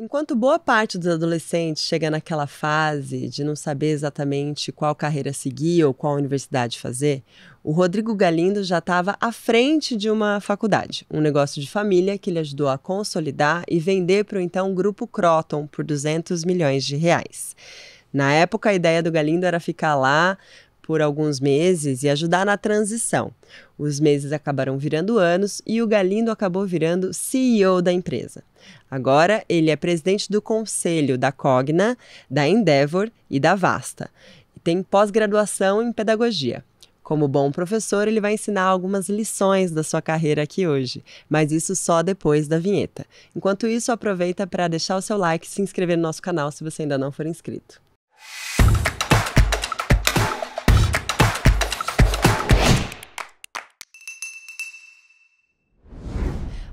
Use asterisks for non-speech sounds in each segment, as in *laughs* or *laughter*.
Enquanto boa parte dos adolescentes chega naquela fase de não saber exatamente qual carreira seguir ou qual universidade fazer, o Rodrigo Galindo já estava à frente de uma faculdade, um negócio de família que ele ajudou a consolidar e vender para o então Grupo Croton por 200 milhões de reais. Na época, a ideia do Galindo era ficar lá, por alguns meses e ajudar na transição. Os meses acabaram virando anos e o Galindo acabou virando CEO da empresa. Agora, ele é presidente do conselho da Cogna, da Endeavor e da Vasta. E tem pós-graduação em pedagogia. Como bom professor, ele vai ensinar algumas lições da sua carreira aqui hoje, mas isso só depois da vinheta. Enquanto isso, aproveita para deixar o seu like e se inscrever no nosso canal se você ainda não for inscrito.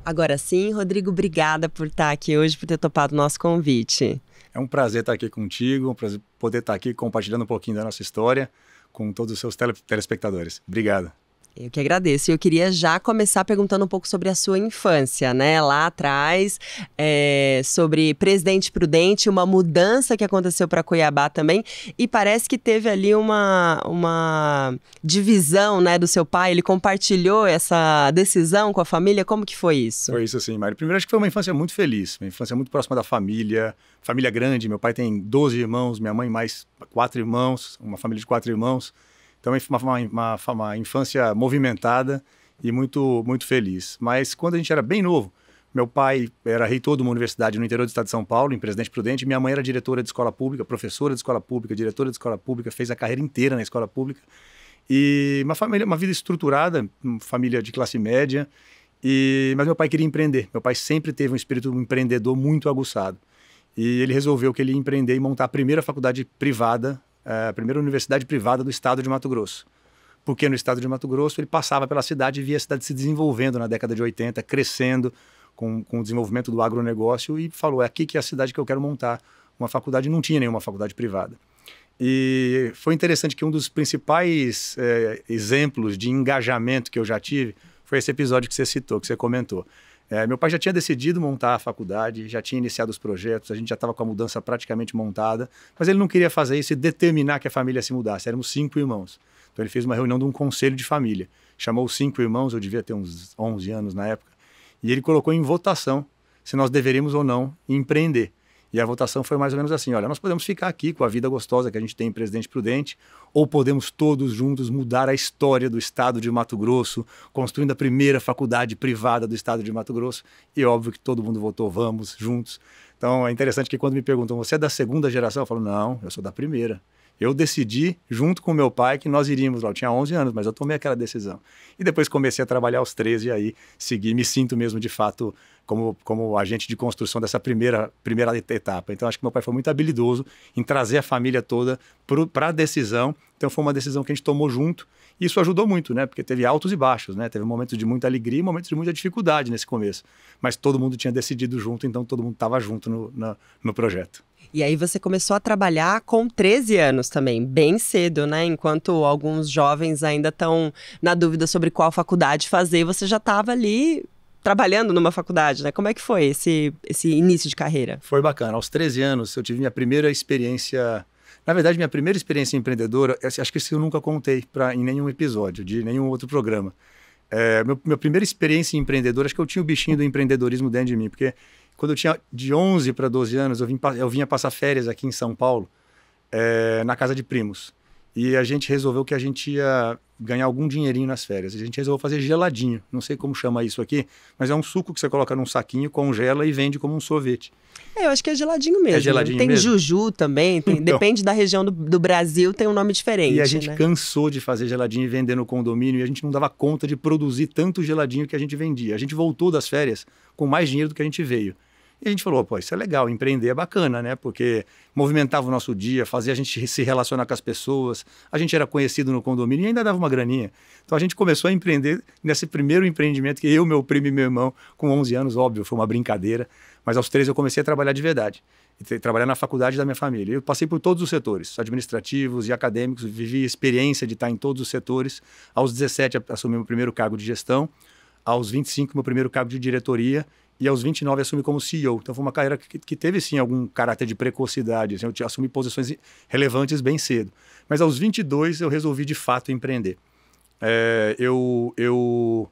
Agora sim, Rodrigo, obrigada por estar aqui hoje, por ter topado o nosso convite. É um prazer estar aqui contigo, um prazer poder estar aqui compartilhando um pouquinho da nossa história com todos os seus telespectadores. Obrigado. Eu que agradeço. Eu queria já começar perguntando um pouco sobre a sua infância, né? Lá atrás, é, sobre Presidente Prudente, uma mudança que aconteceu para Cuiabá também. E parece que teve ali uma, uma divisão, né, do seu pai. Ele compartilhou essa decisão com a família. Como que foi isso? Foi isso, assim, Mário. Primeiro, acho que foi uma infância muito feliz. Uma infância muito próxima da família. Família grande. Meu pai tem 12 irmãos, minha mãe mais quatro irmãos. Uma família de quatro irmãos. Então, é uma, uma, uma, infância movimentada e muito, muito feliz. Mas quando a gente era bem novo, meu pai era reitor de uma universidade no interior do estado de São Paulo, em Presidente Prudente. Minha mãe era diretora de escola pública, professora de escola pública, diretora de escola pública, fez a carreira inteira na escola pública. E uma família, uma vida estruturada, uma família de classe média. E, mas meu pai queria empreender. Meu pai sempre teve um espírito empreendedor muito aguçado. E ele resolveu que ele ia empreender e montar a primeira faculdade privada a eh, primeira universidade privada do estado de Mato Grosso. Porque no estado de Mato Grosso ele passava pela cidade e via a cidade se desenvolvendo na década de 80, crescendo com, com o desenvolvimento do agronegócio e falou: é aqui que é a cidade que eu quero montar. Uma faculdade não tinha nenhuma faculdade privada. E foi interessante que um dos principais é, exemplos de engajamento que eu já tive foi esse episódio que você citou, que você comentou. É, meu pai já tinha decidido montar a faculdade, já tinha iniciado os projetos, a gente já estava com a mudança praticamente montada, mas ele não queria fazer isso e determinar que a família se mudasse. Éramos cinco irmãos. Então ele fez uma reunião de um conselho de família. Chamou os cinco irmãos, eu devia ter uns 11 anos na época, e ele colocou em votação se nós deveríamos ou não empreender. E a votação foi mais ou menos assim: olha, nós podemos ficar aqui com a vida gostosa que a gente tem em Presidente Prudente, ou podemos todos juntos mudar a história do estado de Mato Grosso, construindo a primeira faculdade privada do estado de Mato Grosso. E é óbvio que todo mundo votou, vamos juntos. Então é interessante que quando me perguntam, você é da segunda geração? Eu falo, não, eu sou da primeira. Eu decidi, junto com meu pai, que nós iríamos lá. Eu tinha 11 anos, mas eu tomei aquela decisão. E depois comecei a trabalhar aos 13 e aí segui. Me sinto mesmo, de fato, como, como agente de construção dessa primeira, primeira etapa. Então, acho que meu pai foi muito habilidoso em trazer a família toda para a decisão. Então, foi uma decisão que a gente tomou junto isso ajudou muito, né? Porque teve altos e baixos, né? Teve momentos de muita alegria e momentos de muita dificuldade nesse começo. Mas todo mundo tinha decidido junto, então todo mundo estava junto no, no projeto. E aí você começou a trabalhar com 13 anos também, bem cedo, né? Enquanto alguns jovens ainda estão na dúvida sobre qual faculdade fazer, você já estava ali trabalhando numa faculdade, né? Como é que foi esse, esse início de carreira? Foi bacana. Aos 13 anos eu tive minha primeira experiência na verdade, minha primeira experiência empreendedora, é assim, acho que isso eu nunca contei pra, em nenhum episódio de nenhum outro programa. É, meu, minha primeira experiência empreendedora, acho que eu tinha o bichinho do empreendedorismo dentro de mim, porque quando eu tinha de 11 para 12 anos, eu, vim, eu vinha passar férias aqui em São Paulo, é, na casa de primos. E a gente resolveu que a gente ia ganhar algum dinheirinho nas férias. A gente resolveu fazer geladinho. Não sei como chama isso aqui, mas é um suco que você coloca num saquinho, congela e vende como um sorvete. É, eu acho que é geladinho mesmo. É geladinho tem mesmo? juju também, tem, então, depende da região do, do, Brasil, tem um nome diferente. E a gente né? cansou de fazer geladinho e vender no condomínio e a gente não dava conta de produzir tanto geladinho que a gente vendia. A gente voltou das férias com mais dinheiro do que a gente veio. E a gente falou, pô, isso é legal, empreender é bacana, né? Porque movimentava o nosso dia, fazia a gente se relacionar com as pessoas, a gente era conhecido no condomínio e ainda dava uma graninha. Então a gente começou a empreender nesse primeiro empreendimento que eu, meu primo e meu irmão, com 11 anos, óbvio, foi uma brincadeira, mas aos 13 eu comecei a trabalhar de verdade. Trabalhar na faculdade da minha família. Eu passei por todos os setores, administrativos e acadêmicos, vivi experiência de estar em todos os setores. Aos 17 assumi meu primeiro cargo de gestão, aos 25 meu primeiro cargo de diretoria e aos 29 assumi como CEO. Então foi uma carreira que, que teve sim algum caráter de precocidade, assim, eu assumi posições relevantes bem cedo. Mas aos 22 eu resolvi de fato empreender. É, eu, eu,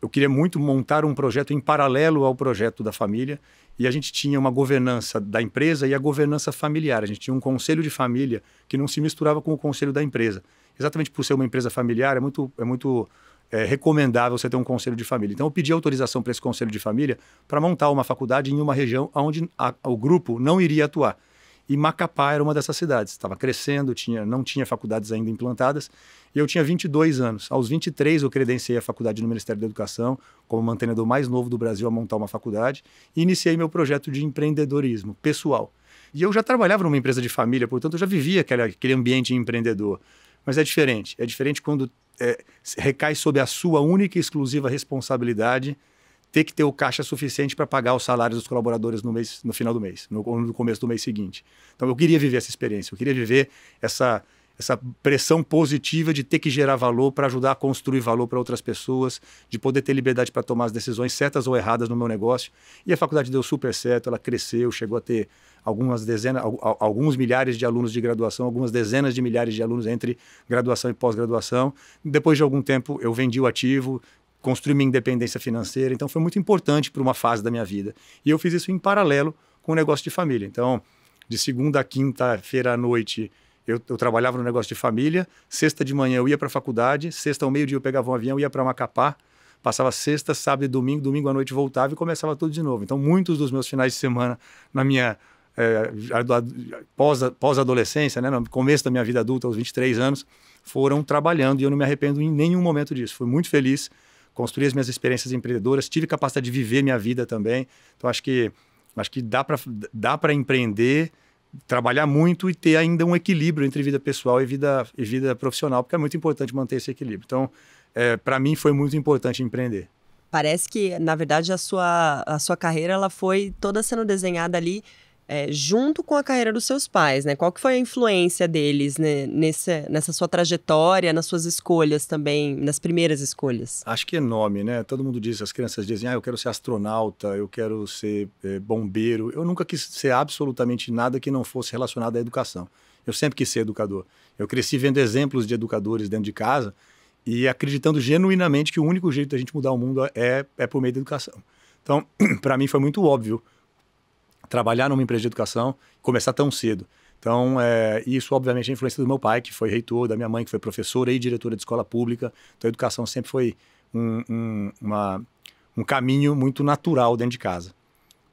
eu queria muito montar um projeto em paralelo ao projeto da família e a gente tinha uma governança da empresa e a governança familiar. A gente tinha um conselho de família que não se misturava com o conselho da empresa. Exatamente por ser uma empresa familiar, é muito, é muito é recomendável você ter um conselho de família. Então, eu pedi autorização para esse conselho de família para montar uma faculdade em uma região onde a, o grupo não iria atuar. E Macapá era uma dessas cidades. Estava crescendo, tinha, não tinha faculdades ainda implantadas. E eu tinha 22 anos. Aos 23, eu credenciei a faculdade no Ministério da Educação, como mantenedor mais novo do Brasil a montar uma faculdade, e iniciei meu projeto de empreendedorismo pessoal. E eu já trabalhava numa empresa de família, portanto, eu já vivia aquele, aquele ambiente empreendedor. Mas é diferente. É diferente quando é, recai sobre a sua única e exclusiva responsabilidade ter que ter o caixa suficiente para pagar os salários dos colaboradores no, mês, no final do mês, no, no começo do mês seguinte. Então eu queria viver essa experiência, eu queria viver essa essa pressão positiva de ter que gerar valor para ajudar a construir valor para outras pessoas, de poder ter liberdade para tomar as decisões certas ou erradas no meu negócio. E a faculdade deu super certo, ela cresceu, chegou a ter algumas dezenas, alguns milhares de alunos de graduação, algumas dezenas de milhares de alunos entre graduação e pós-graduação. Depois de algum tempo, eu vendi o ativo, construí minha independência financeira. Então, foi muito importante para uma fase da minha vida. E eu fiz isso em paralelo com o negócio de família. Então, de segunda a quinta-feira à noite, eu, eu, trabalhava no negócio de família. Sexta de manhã, eu ia para a faculdade. Sexta, ao meio-dia, eu pegava um avião, ia para Macapá. Passava sexta, sábado e domingo. Domingo à noite, voltava e começava tudo de novo. Então, muitos dos meus finais de semana na minha é, pós-adolescência, pós né, no começo da minha vida adulta, aos 23 anos, foram trabalhando e eu não me arrependo em nenhum momento disso. Fui muito feliz, construí as minhas experiências empreendedoras, tive capacidade de viver minha vida também. Então acho que acho que dá para dá para empreender, trabalhar muito e ter ainda um equilíbrio entre vida pessoal e vida e vida profissional, porque é muito importante manter esse equilíbrio. Então, é, para mim foi muito importante empreender parece que na verdade a sua a sua carreira ela foi toda sendo desenhada ali é, junto com a carreira dos seus pais, né? Qual que foi a influência deles né? nessa sua trajetória, nas suas escolhas também, nas primeiras escolhas? Acho que é enorme, né? Todo mundo diz, as crianças dizem, ah, eu quero ser astronauta, eu quero ser é, bombeiro. Eu nunca quis ser absolutamente nada que não fosse relacionado à educação. Eu sempre quis ser educador. Eu cresci vendo exemplos de educadores dentro de casa e acreditando genuinamente que o único jeito da gente mudar o mundo é, é por meio da educação. Então, *clears throat* para mim foi muito óbvio trabalhar numa empresa de educação, começar tão cedo. Então, é, isso obviamente é influência do meu pai, que foi reitor, da minha mãe, que foi professora e diretora de escola pública. Então, a educação sempre foi um, um, uma, um caminho muito natural dentro de casa.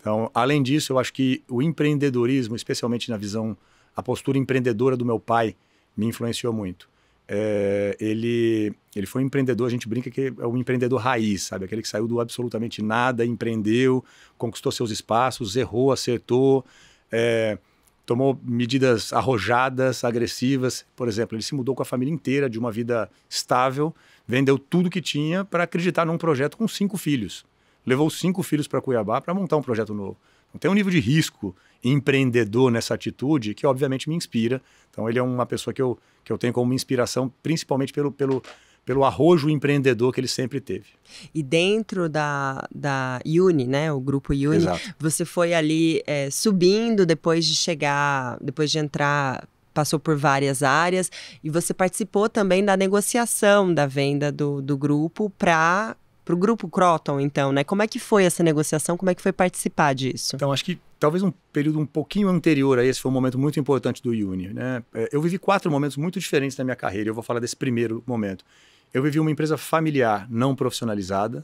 Então, além disso, eu acho que o empreendedorismo, especialmente na visão, a postura empreendedora do meu pai, me influenciou muito é, ele, ele foi um empreendedor, a gente brinca que é um empreendedor raiz, sabe? Aquele que saiu do absolutamente nada, empreendeu, conquistou seus espaços, errou, acertou, é, tomou medidas arrojadas, agressivas. Por exemplo, ele se mudou com a família inteira de uma vida estável, vendeu tudo que tinha para acreditar num projeto com cinco filhos. Levou cinco filhos para Cuiabá para montar um projeto novo. Então, tem um nível de risco empreendedor nessa atitude que, obviamente, me inspira então ele é uma pessoa que eu, que eu tenho como inspiração, principalmente pelo, pelo, pelo arrojo empreendedor que ele sempre teve. E dentro da, da Uni, né, o grupo Uni, Exato. você foi ali é, subindo depois de chegar, depois de entrar passou por várias áreas e você participou também da negociação da venda do, do grupo para para o grupo Croton, então, né? Como é que foi essa negociação? Como é que foi participar disso? Então, acho que talvez um período um pouquinho anterior a esse foi um momento muito importante do Uni, né? É, eu vivi quatro momentos muito diferentes na minha carreira. Eu vou falar desse primeiro momento. Eu vivi uma empresa familiar não profissionalizada,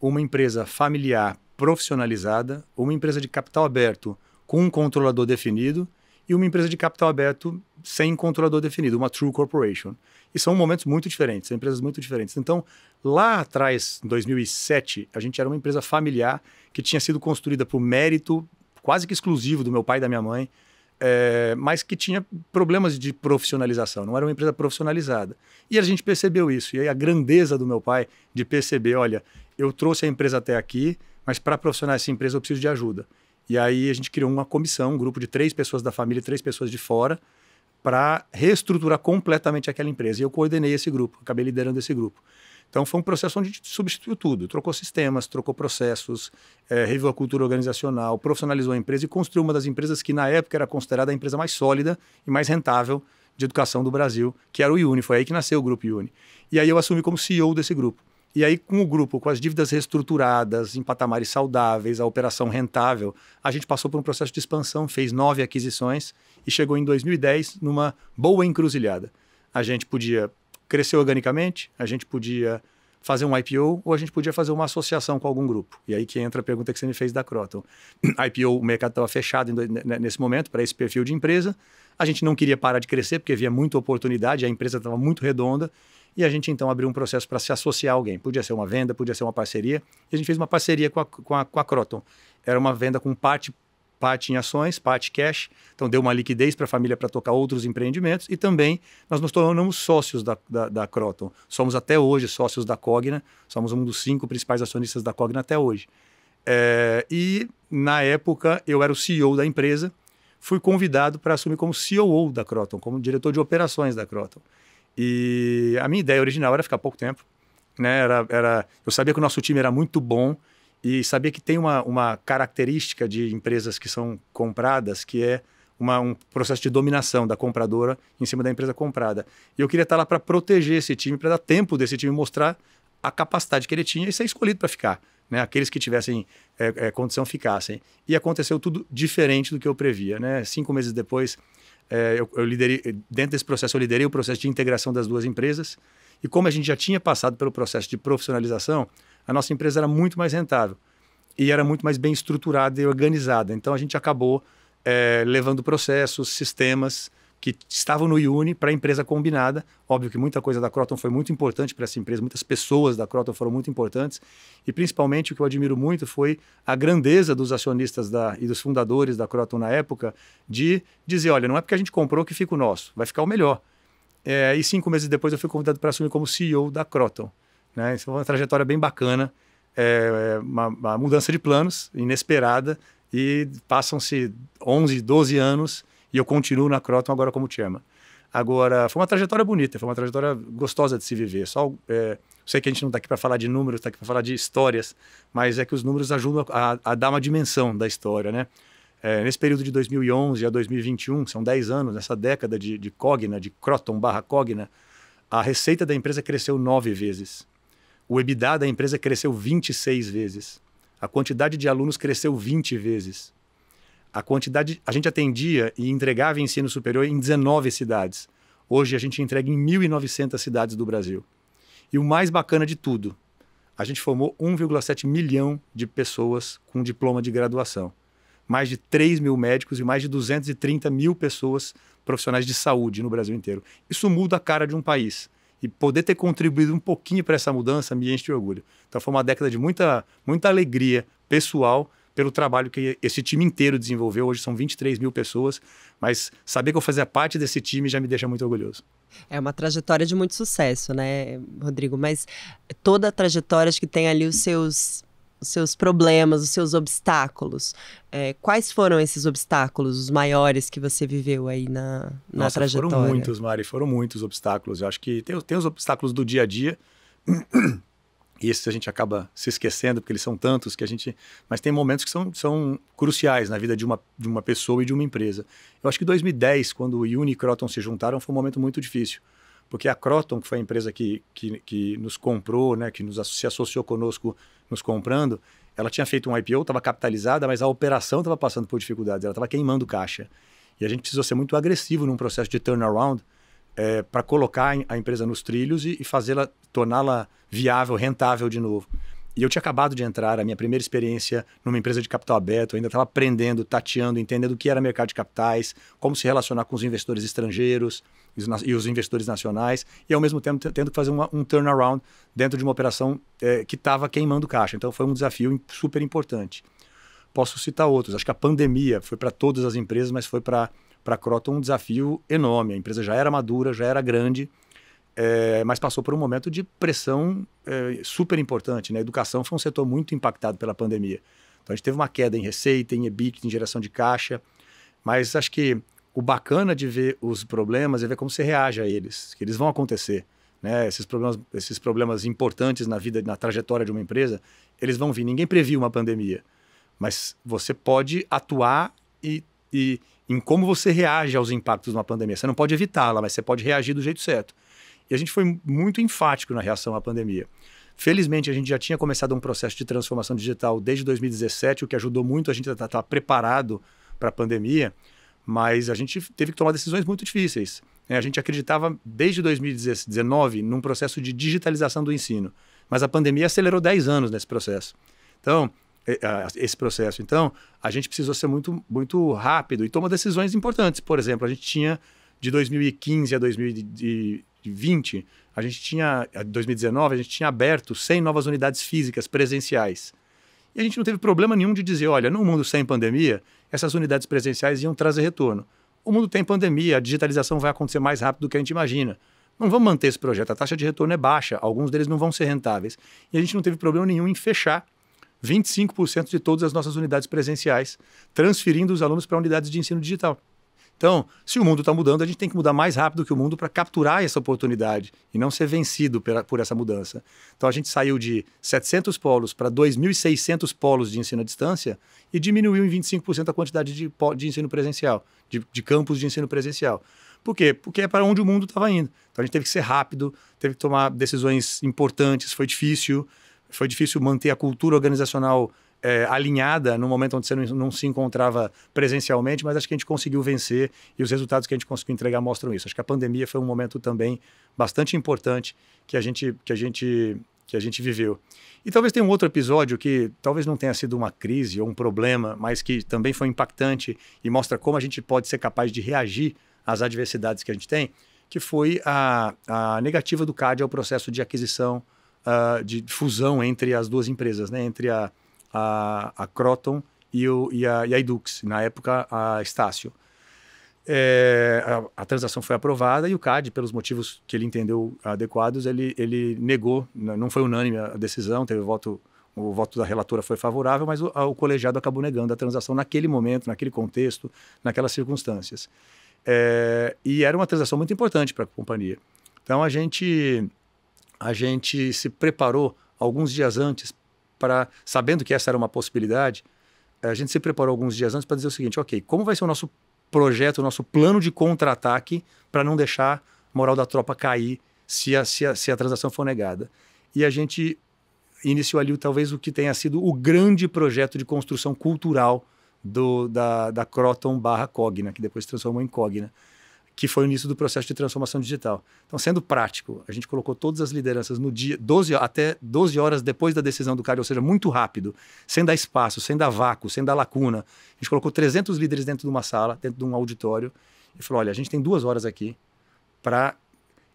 uma empresa familiar profissionalizada, uma empresa de capital aberto com um controlador definido e uma empresa de capital aberto sem controlador definido, uma true corporation. E são momentos muito diferentes, são empresas muito diferentes. Então, lá atrás, em 2007, a gente era uma empresa familiar que tinha sido construída por mérito quase que exclusivo do meu pai e da minha mãe, é, mas que tinha problemas de profissionalização, não era uma empresa profissionalizada. E a gente percebeu isso, e aí a grandeza do meu pai de perceber: olha, eu trouxe a empresa até aqui, mas para profissionalizar essa empresa eu preciso de ajuda. E aí a gente criou uma comissão, um grupo de três pessoas da família, e três pessoas de fora, para reestruturar completamente aquela empresa. E eu coordenei esse grupo, acabei liderando esse grupo. Então foi um processo onde a gente substituiu tudo, trocou sistemas, trocou processos, é, reviu a cultura organizacional, profissionalizou a empresa e construiu uma das empresas que na época era considerada a empresa mais sólida e mais rentável de educação do Brasil, que era o IUNI, foi aí que nasceu o grupo IUNI. E aí eu assumi como CEO desse grupo. E aí, com o grupo, com as dívidas reestruturadas, em patamares saudáveis, a operação rentável, a gente passou por um processo de expansão, fez nove aquisições e chegou em 2010 numa boa encruzilhada. A gente podia crescer organicamente, a gente podia fazer um IPO ou a gente podia fazer uma associação com algum grupo. E aí que entra a pergunta que você me fez da Croton. *clears throat* IPO, o mercado estava fechado nesse momento para esse perfil de empresa. A gente não queria parar de crescer porque havia muita oportunidade, a empresa estava muito redonda. E a gente então abriu um processo para se associar a alguém. Podia ser uma venda, podia ser uma parceria. E a gente fez uma parceria com a, com a, com a Croton. Era uma venda com parte PAT em ações, PAT cash, então deu uma liquidez para a família para tocar outros empreendimentos e também nós nos tornamos sócios da, da, da, Croton. Somos até hoje sócios da Cogna, somos um dos cinco principais acionistas da Cogna até hoje. É, e na época eu era o CEO da empresa, fui convidado para assumir como CEO da Croton, como diretor de operações da Croton. E a minha ideia original era ficar pouco tempo, né? Era, era, eu sabia que o nosso time era muito bom, e sabia que tem uma, uma característica de empresas que são compradas, que é uma, um processo de dominação da compradora em cima da empresa comprada. E eu queria estar lá para proteger esse time, para dar tempo desse time mostrar a capacidade que ele tinha e ser escolhido para ficar. Né? Aqueles que tivessem é, é, condição ficassem. E aconteceu tudo diferente do que eu previa. Né? Cinco meses depois, é, eu, eu liderei, dentro desse processo, eu liderei o processo de integração das duas empresas. E como a gente já tinha passado pelo processo de profissionalização, a nossa empresa era muito mais rentável e era muito mais bem estruturada e organizada. Então a gente acabou é, levando processos, sistemas que estavam no IUNI para a empresa combinada. Óbvio que muita coisa da Croton foi muito importante para essa empresa, muitas pessoas da Croton foram muito importantes. E principalmente o que eu admiro muito foi a grandeza dos acionistas da, e dos fundadores da Croton na época de dizer: olha, não é porque a gente comprou que fica o nosso, vai ficar o melhor. É, eh, e cinco meses depois eu fui convidado para assumir como CEO da Croton. Né? Isso foi é uma trajetória bem bacana, é, é, uma, uma, mudança de planos inesperada e passam-se 11, 12 anos e eu continuo na Croton agora como Chema. Agora, foi uma trajetória bonita, foi uma trajetória gostosa de se viver. Só, é, sei que a gente não está aqui para falar de números, está aqui para falar de histórias, mas é que os números ajudam a, a dar uma dimensão da história, né? É, nesse período de 2011 a 2021, são 10 anos, nessa década de, de Cogna, de Croton barra Cogna, a receita da empresa cresceu nove vezes. O EBITDA da empresa cresceu 26 vezes. A quantidade de alunos cresceu 20 vezes. A quantidade. A gente atendia e entregava ensino superior em 19 cidades. Hoje a gente entrega em 1.900 cidades do Brasil. E o mais bacana de tudo, a gente formou 1,7 milhão de pessoas com diploma de graduação. Mais de 3 mil médicos e mais de 230 mil pessoas profissionais de saúde no Brasil inteiro. Isso muda a cara de um país. E poder ter contribuído um pouquinho para essa mudança me enche de orgulho. Então foi uma década de muita, muita alegria pessoal pelo trabalho que esse time inteiro desenvolveu. Hoje são 23 mil pessoas, mas saber que eu fazia parte desse time já me deixa muito orgulhoso. É uma trajetória de muito sucesso, né, Rodrigo? Mas toda a trajetória acho que tem ali os seus os seus problemas, os seus obstáculos. É, quais foram esses obstáculos, os maiores que você viveu aí na, na Nossa, trajetória? Foram muitos, Mari, foram muitos obstáculos. Eu acho que tem, tem os obstáculos do dia a dia. *clears throat* E esses a gente acaba se esquecendo, porque eles são tantos que a gente. Mas tem momentos que são, são cruciais na vida de uma, de uma pessoa e de uma empresa. Eu acho que 2010, quando o Uni e Croton se juntaram, foi um momento muito difícil porque a Croton, que foi a empresa que, que, que nos comprou, né, que nos, se associou conosco nos comprando, ela tinha feito um IPO, estava capitalizada, mas a operação estava passando por dificuldades, ela estava queimando caixa. E a gente precisou ser muito agressivo num processo de turnaround é, eh, para colocar a empresa nos trilhos e, e fazê-la, torná-la viável, rentável de novo. E eu tinha acabado de entrar, a minha primeira experiência numa empresa de capital aberto, eu ainda estava aprendendo, tateando, entendendo o que era mercado de capitais, como se relacionar com os investidores estrangeiros e os investidores nacionais, e ao mesmo tempo tendo que fazer uma, um turnaround dentro de uma operação é, que estava queimando caixa. Então foi um desafio super importante. Posso citar outros. Acho que a pandemia foi para todas as empresas, mas foi para a Croton um desafio enorme. A empresa já era madura, já era grande, é, mas passou por um momento de pressão é, super importante. Né? A educação foi um setor muito impactado pela pandemia. Então a gente teve uma queda em receita, em EBIT, em geração de caixa. Mas acho que o bacana de ver os problemas é ver como você reage a eles, que eles vão acontecer. Né? Esses, problemas, esses problemas importantes na vida, na trajetória de uma empresa, eles vão vir. Ninguém previu uma pandemia. Mas você pode atuar e, e em como você reage aos impactos de uma pandemia. Você não pode evitá-la, mas você pode reagir do jeito certo. E a gente foi muito enfático na reação à pandemia. Felizmente, a gente já tinha começado um processo de transformação digital desde 2017, o que ajudou muito a gente a estar preparado para a pandemia, mas a gente teve que tomar decisões muito difíceis. Né? A gente acreditava desde 2019 num processo de digitalização do ensino, mas a pandemia acelerou 10 anos nesse processo. Então, esse processo. Então, a gente precisou ser muito, muito rápido e tomar decisões importantes. Por exemplo, a gente tinha de 2015 a 2019 20, a gente tinha, em eh, 2019, a gente tinha aberto 100 novas unidades físicas presenciais. E a gente não teve problema nenhum de dizer, olha, no mundo sem pandemia, essas unidades presenciais iam trazer retorno. O mundo tem pandemia, a digitalização vai acontecer mais rápido do que a gente imagina. Não vamos manter esse projeto, a taxa de retorno é baixa, alguns deles não vão ser rentáveis. E a gente não teve problema nenhum em fechar 25% de todas as nossas unidades presenciais, transferindo os alunos para unidades de ensino digital. Então, se o mundo está mudando, a gente tem que mudar mais rápido que o mundo para capturar essa oportunidade e não ser vencido pela, por essa mudança. Então, a gente saiu de 700 polos para 2.600 polos de ensino à distância e diminuiu em 25% a quantidade de, de ensino presencial, de, de campos de ensino presencial. Por quê? Porque é para onde o mundo estava indo. Então, a gente teve que ser rápido, teve que tomar decisões importantes, foi difícil, foi difícil manter a cultura organizacional é, alinhada no momento onde você não, não, se encontrava presencialmente, mas acho que a gente conseguiu vencer e os resultados que a gente conseguiu entregar mostram isso. Acho que a pandemia foi um momento também bastante importante que a gente, que a gente, que a gente viveu. E talvez tenha um outro episódio que talvez não tenha sido uma crise ou um problema, mas que também foi impactante e mostra como a gente pode ser capaz de reagir às adversidades que a gente tem, que foi a, a negativa do CAD ao processo de aquisição, uh, de fusão entre as duas empresas, né? entre a a, a Croton e, o, e, a, e a Edux, na época a Estácio. É, a, a, transação foi aprovada e o CAD, pelos motivos que ele entendeu adequados, ele, ele negou, né, não foi unânime a decisão, teve voto, o voto da relatora foi favorável, mas o, o colegiado acabou negando a transação naquele momento, naquele contexto, naquelas circunstâncias. É, e era uma transação muito importante para a companhia. Então a gente, a gente se preparou alguns dias antes para, sabendo que essa era uma possibilidade, eh, a gente se preparou alguns dias antes para dizer o seguinte: ok, como vai ser o nosso projeto, o nosso plano de contra-ataque para não deixar a moral da tropa cair se a, se, a, se a transação for negada? E a gente iniciou ali talvez o que tenha sido o grande projeto de construção cultural do, da, da Croton barra Cogna, que depois se transformou em Cogna que foi o início do processo de transformação digital. Então, sendo prático, a gente colocou todas as lideranças no dia 12 até 12 horas depois da decisão do CAD, ou seja, muito rápido, sem dar espaço, sem dar vácuo, sem dar lacuna. A gente colocou 300 líderes dentro de uma sala, dentro de um auditório e falou: "Olha, a gente tem duas horas aqui para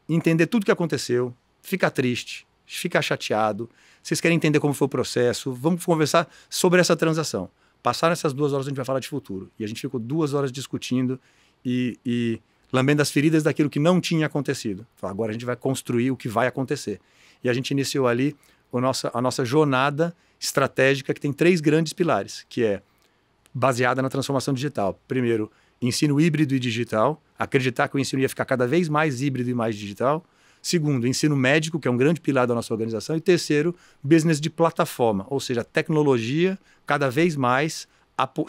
entender tudo o que aconteceu, ficar triste, ficar chateado, vocês querem entender como foi o processo, vamos conversar sobre essa transação. Passaram essas duas horas, a gente vai falar de futuro. E a gente ficou duas horas discutindo e, e lambendo as feridas daquilo que não tinha acontecido. agora a gente vai construir o que vai acontecer. E a gente iniciou ali a nossa, a nossa jornada estratégica que tem três grandes pilares, que é baseada na transformação digital. Primeiro, ensino híbrido e digital, acreditar que o ensino ia ficar cada vez mais híbrido e mais digital. Segundo, ensino médico, que é um grande pilar da nossa organização. E terceiro, business de plataforma, ou seja, tecnologia cada vez mais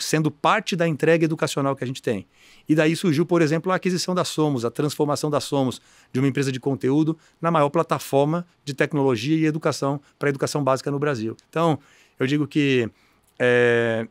sendo parte da entrega educacional que a gente tem. E daí surgiu, por exemplo, a aquisição da Somos, a transformação da Somos, de uma empresa de conteúdo, na maior plataforma de tecnologia e educação para a educação básica no Brasil. Então, eu digo que é,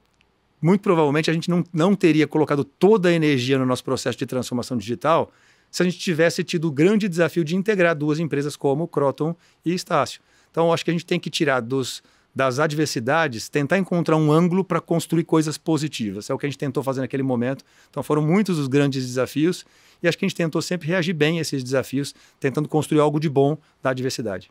muito provavelmente a gente não, não teria colocado toda a energia no nosso processo de transformação digital se a gente tivesse tido o grande desafio de integrar duas empresas como Croton e Estácio. Então, acho que a gente tem que tirar dos das adversidades, tentar encontrar um ângulo para construir coisas positivas. É o que a gente tentou fazer naquele momento. Então foram muitos os grandes desafios e acho que a gente tentou sempre reagir bem a esses desafios, tentando construir algo de bom da adversidade.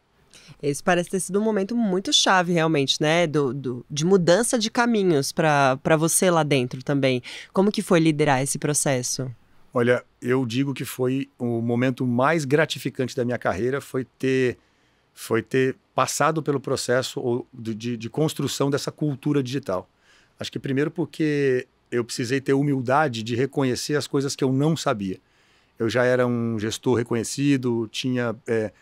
Esse parece ter sido um momento muito chave, realmente, né? Do, do de mudança de caminhos para você lá dentro também. Como que foi liderar esse processo? Olha, eu digo que foi o momento mais gratificante da minha carreira, foi ter, foi ter passado pelo processo de, de construção dessa cultura digital. Acho que primeiro porque eu precisei ter humildade de reconhecer as coisas que eu não sabia. Eu já era um gestor reconhecido, tinha, é,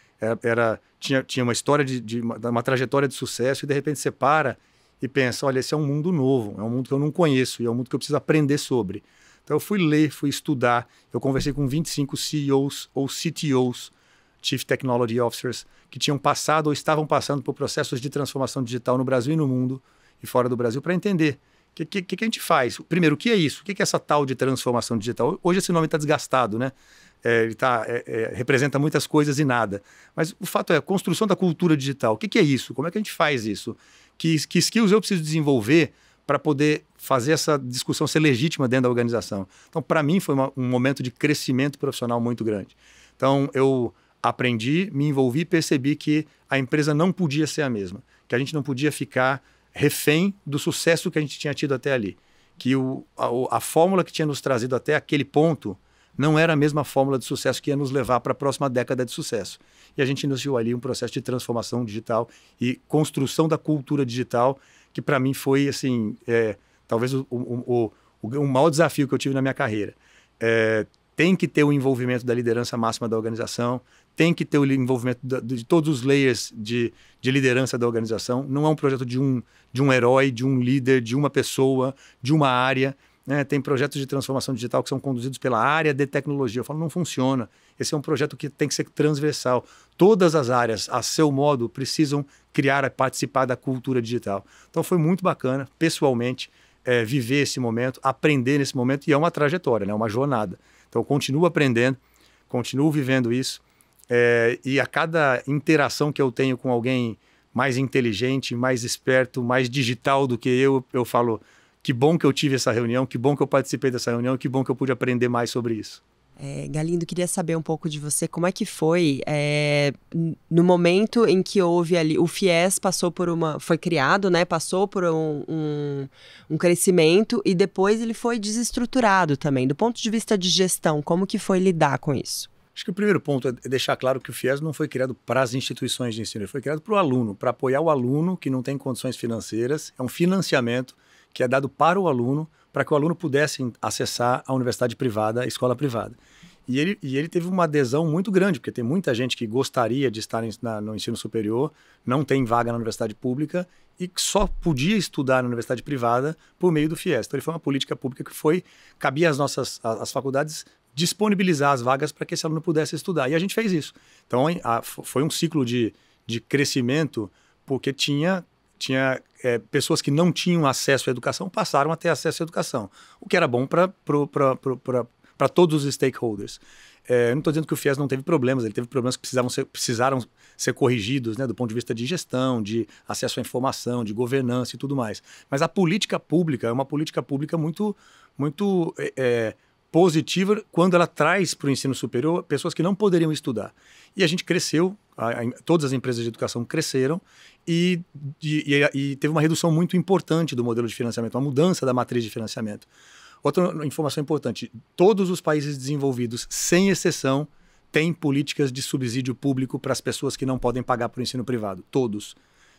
era, tinha, tinha uma história de, de uma, uma, trajetória de sucesso e de repente você para e pensa, olha, esse é um mundo novo, é um mundo que eu não conheço e é um mundo que eu preciso aprender sobre. Então eu fui ler, fui estudar, eu conversei com 25 CEOs ou CTOs Chief Technology Officers, que tinham passado ou estavam passando por processos de transformação digital no Brasil e no mundo e fora do Brasil, para entender o que, que, que, a gente faz. Primeiro, o que é isso? O que é essa tal de transformação digital? Hoje esse nome está desgastado, né? É, ele tá, é, é, representa muitas coisas e nada. Mas o fato é, a construção da cultura digital, o que, que é isso? Como é que a gente faz isso? Que, que skills eu preciso desenvolver para poder fazer essa discussão ser legítima dentro da organização? Então, para mim, foi uma, um momento de crescimento profissional muito grande. Então, eu aprendi, me envolvi e percebi que a empresa não podia ser a mesma, que a gente não podia ficar refém do sucesso que a gente tinha tido até ali, que o, a, a fórmula que tinha nos trazido até aquele ponto não era a mesma fórmula de sucesso que ia nos levar para a próxima década de sucesso. E a gente iniciou ali um processo de transformação digital e construção da cultura digital, que para mim foi, assim, é, talvez o, o, o, o, maior desafio que eu tive na minha carreira. É, tem que ter o envolvimento da liderança máxima da organização, tem que ter o envolvimento de todos os layers de, de liderança da organização. Não é um projeto de um, de um herói, de um líder, de uma pessoa, de uma área. Né? Tem projetos de transformação digital que são conduzidos pela área de tecnologia. Eu falo, não funciona. Esse é um projeto que tem que ser transversal. Todas as áreas, a seu modo, precisam criar, participar da cultura digital. Então foi muito bacana, pessoalmente, é, viver esse momento, aprender nesse momento, e é uma trajetória, né? É uma jornada. Então eu continuo aprendendo, continuo vivendo isso é, e a cada interação que eu tenho com alguém mais inteligente, mais esperto, mais digital do que eu, eu falo: que bom que eu tive essa reunião, que bom que eu participei dessa reunião, que bom que eu pude aprender mais sobre isso. É, Galindo, queria saber um pouco de você, como é que foi é, no momento em que houve ali, o FIES passou por uma, foi criado, né, passou por um, um, um, crescimento e depois ele foi desestruturado também, do ponto de vista de gestão, como que foi lidar com isso? Acho que o primeiro ponto é deixar claro que o FIES não foi criado para as instituições de ensino, ele foi criado para o aluno, para apoiar o aluno que não tem condições financeiras. É um financiamento que é dado para o aluno, para que o aluno pudesse acessar a universidade privada, a escola privada. E ele, e ele teve uma adesão muito grande, porque tem muita gente que gostaria de estar na, no ensino superior, não tem vaga na universidade pública e que só podia estudar na universidade privada por meio do FIES. Então, ele foi uma política pública que foi, cabia às nossas as faculdades disponibilizar as vagas para que esse aluno pudesse estudar. E a gente fez isso. Então, a, foi um ciclo de, de crescimento, porque tinha, tinha é, pessoas que não tinham acesso à educação passaram a ter acesso à educação, o que era bom para para todos os stakeholders. É, eu não estou dizendo que o FIES não teve problemas, ele teve problemas que precisavam ser, precisaram ser corrigidos né, do ponto de vista de gestão, de acesso à informação, de governança e tudo mais. Mas a política pública é uma política pública muito, muito é, é positiva quando ela traz para o ensino superior pessoas que não poderiam estudar. E a gente cresceu, a, a, todas as empresas de educação cresceram e, e, e, teve uma redução muito importante do modelo de financiamento, uma mudança da matriz de financiamento. Outra informação importante: todos os países desenvolvidos, sem exceção, têm políticas de subsídio público para as pessoas que não podem pagar para o ensino privado. Todos.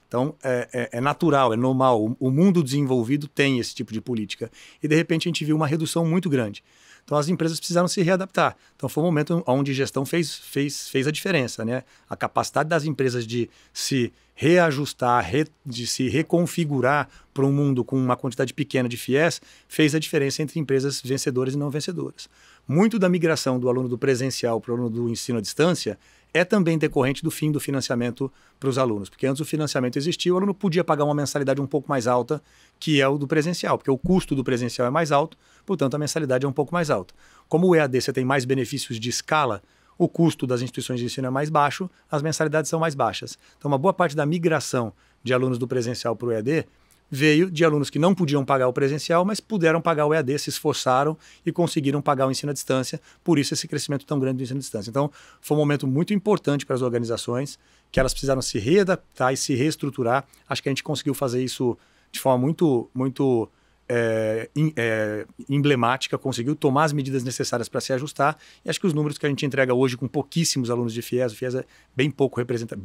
Então, é, é, é, natural, é normal. O, o mundo desenvolvido tem esse tipo de política. E, de repente, a gente viu uma redução muito grande. Então as empresas precisaram se readaptar. Então foi um momento onde gestão fez, fez, fez a diferença, né? A capacidade das empresas de se reajustar, re, de se reconfigurar para um mundo com uma quantidade pequena de fiéis fez a diferença entre empresas vencedoras e não vencedoras. Muito da migração do aluno do presencial para o aluno do ensino à distância é também decorrente do fim do financiamento para os alunos, porque antes o financiamento existia, o aluno podia pagar uma mensalidade um pouco mais alta, que é o do presencial, porque o custo do presencial é mais alto, portanto a mensalidade é um pouco mais alta. Como o EAD você tem mais benefícios de escala, o custo das instituições de ensino é mais baixo, as mensalidades são mais baixas. Então, uma boa parte da migração de alunos do presencial para o EAD veio de alunos que não podiam pagar o presencial, mas puderam pagar o EAD, se esforçaram e conseguiram pagar o ensino à distância, por isso esse crescimento tão grande do ensino à distância. Então, foi um momento muito importante para as organizações, que elas precisaram se readaptar e se reestruturar. Acho que a gente conseguiu fazer isso de forma muito, muito é, é, emblemática, conseguiu tomar as medidas necessárias para se ajustar. E acho que os números que a gente entrega hoje com pouquíssimos alunos de FIES, o FIES é bem pouco representado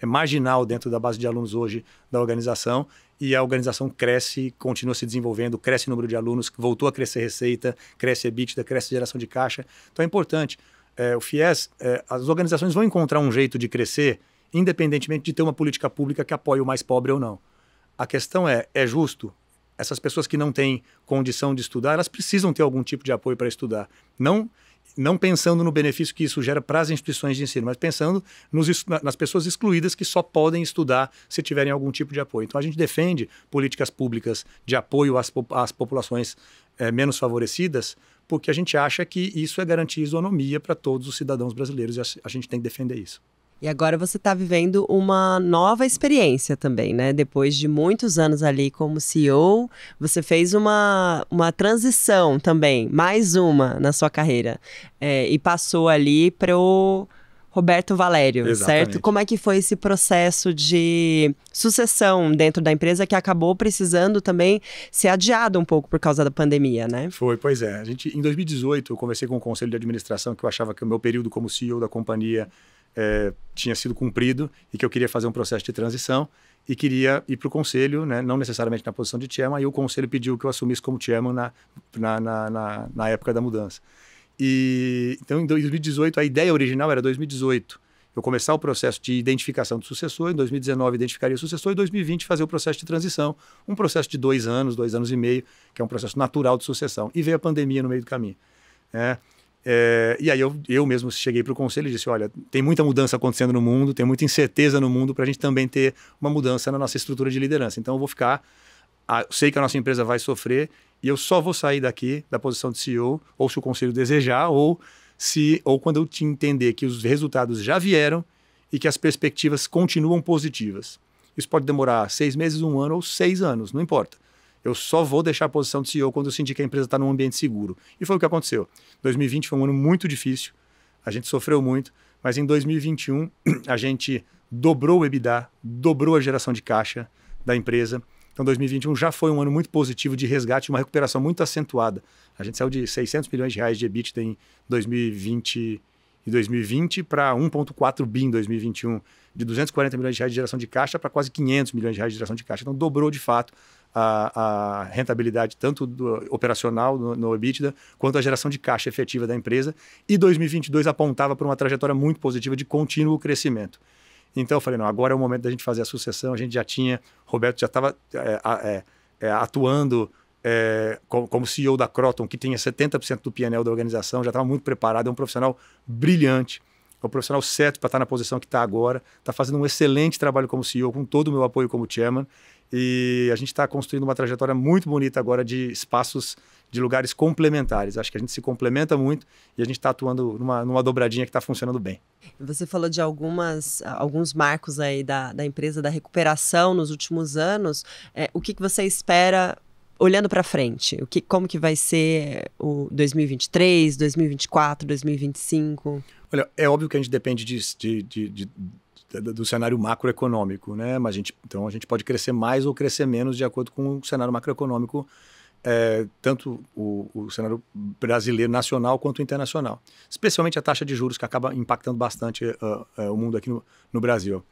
é marginal dentro da base de alunos hoje da organização. E a organização cresce, continua se desenvolvendo, cresce o número de alunos, voltou a crescer receita, cresce EBITDA, cresce geração de caixa. Então é importante. É, o FIES, é, as organizações vão encontrar um jeito de crescer, independentemente de ter uma política pública que apoie o mais pobre ou não. A questão é: é justo? Essas pessoas que não têm condição de estudar, elas precisam ter algum tipo de apoio para estudar. Não não pensando no benefício que isso gera para as instituições de ensino, mas pensando nos, nas pessoas excluídas que só podem estudar se tiverem algum tipo de apoio. Então a gente defende políticas públicas de apoio às, às populações é, menos favorecidas, porque a gente acha que isso é garantir isonomia para todos os cidadãos brasileiros e a gente tem que defender isso. E agora você está vivendo uma nova experiência também, né? Depois de muitos anos ali como CEO, você fez uma, uma transição também, mais uma na sua carreira. É, e passou ali para o Roberto Valério, Exatamente. certo? Como é que foi esse processo de sucessão dentro da empresa que acabou precisando também ser adiado um pouco por causa da pandemia, né? Foi, pois é. A gente, em 2018, eu conversei com o conselho de administração que eu achava que o meu período como CEO da companhia é, tinha sido cumprido e que eu queria fazer um processo de transição e queria ir para o conselho, né, não necessariamente na posição de chairman, e o conselho pediu que eu assumisse como chairman na, na, na, na, na época da mudança. E, então, em 2018, a ideia original era 2018 eu começar o processo de identificação do sucessor, em 2019 identificaria o sucessor e em 2020 fazer o processo de transição, um processo de dois anos, dois anos e meio, que é um processo natural de sucessão. E veio a pandemia no meio do caminho. É, é, e aí eu, eu mesmo cheguei para o conselho e disse: olha, tem muita mudança acontecendo no mundo, tem muita incerteza no mundo para a gente também ter uma mudança na nossa estrutura de liderança. Então eu vou ficar, a, sei que a nossa empresa vai sofrer e eu só vou sair daqui da posição de CEO, ou se o conselho desejar, ou se ou quando eu te entender que os resultados já vieram e que as perspectivas continuam positivas. Isso pode demorar seis meses, um ano ou seis anos, não importa. Eu só vou deixar a posição de CEO quando eu sentir que a empresa está num ambiente seguro. E foi o que aconteceu. 2020 foi um ano muito difícil, a gente sofreu muito, mas em 2021 *clears throat* a gente dobrou o EBITDA, dobrou a geração de caixa da empresa. Então 2021 já foi um ano muito positivo de resgate, uma recuperação muito acentuada. A gente saiu de 600 milhões de reais de EBITDA em 2020 em 2020 para 1,4 bi em 2021, de 240 milhões de reais de geração de caixa para quase 500 milhões de reais de geração de caixa. Então dobrou de fato a, a rentabilidade tanto do, operacional no, no EBITDA quanto a geração de caixa efetiva da empresa. E 2022 apontava para uma trajetória muito positiva de contínuo crescimento. Então eu falei, não, agora é o momento da gente fazer a sucessão. A gente já tinha, Roberto já estava é, é, é, atuando é, como, como CEO da Croton, que tinha 70% do PNL da organização, já estava muito preparado, é um profissional brilhante, é um profissional certo para estar tá na posição que está agora, está fazendo um excelente trabalho como CEO, com todo o meu apoio como chairman. E a gente está construindo uma trajetória muito bonita agora de espaços, de lugares complementares. Acho que a gente se complementa muito e a gente está atuando numa, numa dobradinha que está funcionando bem. Você falou de algumas, alguns marcos aí da, da empresa, da recuperação nos últimos anos. É, o que, que você espera olhando para frente, o que, como que vai ser o 2023, 2024, 2025? Olha, é óbvio que a gente depende de, de, de, de do cenário macroeconômico, né? Mas a gente, então a gente pode crescer mais ou crescer menos de acordo com o cenário macroeconômico, é, tanto o, o, cenário brasileiro nacional quanto internacional. Especialmente a taxa de juros que acaba impactando bastante uh, uh, o mundo aqui no, no Brasil.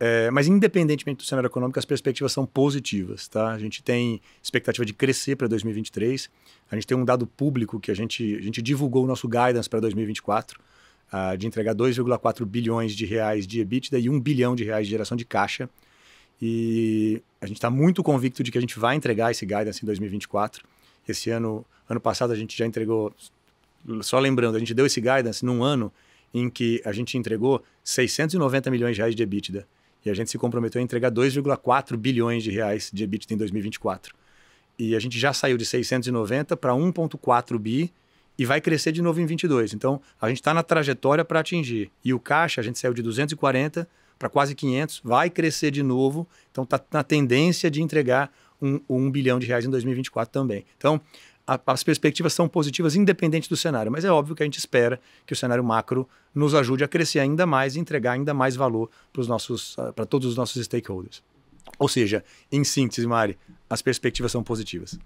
É, mas independentemente do cenário econômico, as perspectivas são positivas, tá? A gente tem expectativa de crescer para 2023. A gente tem um dado público que a gente, a gente divulgou o nosso guidance para 2024 uh, de entregar 2,4 bilhões de reais de EBITDA e 1 bilhão de reais de geração de caixa. E a gente está muito convicto de que a gente vai entregar esse guidance em 2024. Esse ano, ano passado, a gente já entregou. Só lembrando, a gente deu esse guidance num ano em que a gente entregou 690 milhões de reais de EBITDA. E a gente se comprometeu a entregar 2,4 bilhões de reais de EBITDA em 2024. E a gente já saiu de 690 para 1,4 bi e vai crescer de novo em 22. Então, a gente está na trajetória para atingir. E o caixa, a gente saiu de 240 para quase 500, vai crescer de novo. Então, está na tendência de entregar um, um, bilhão de reais em 2024 também. Então, a, as perspectivas são positivas, independente do cenário. Mas é óbvio que a gente espera que o cenário macro nos ajude a crescer ainda mais e entregar ainda mais valor para ah, todos os nossos stakeholders. Ou seja, em síntese, Mari, as perspectivas são positivas.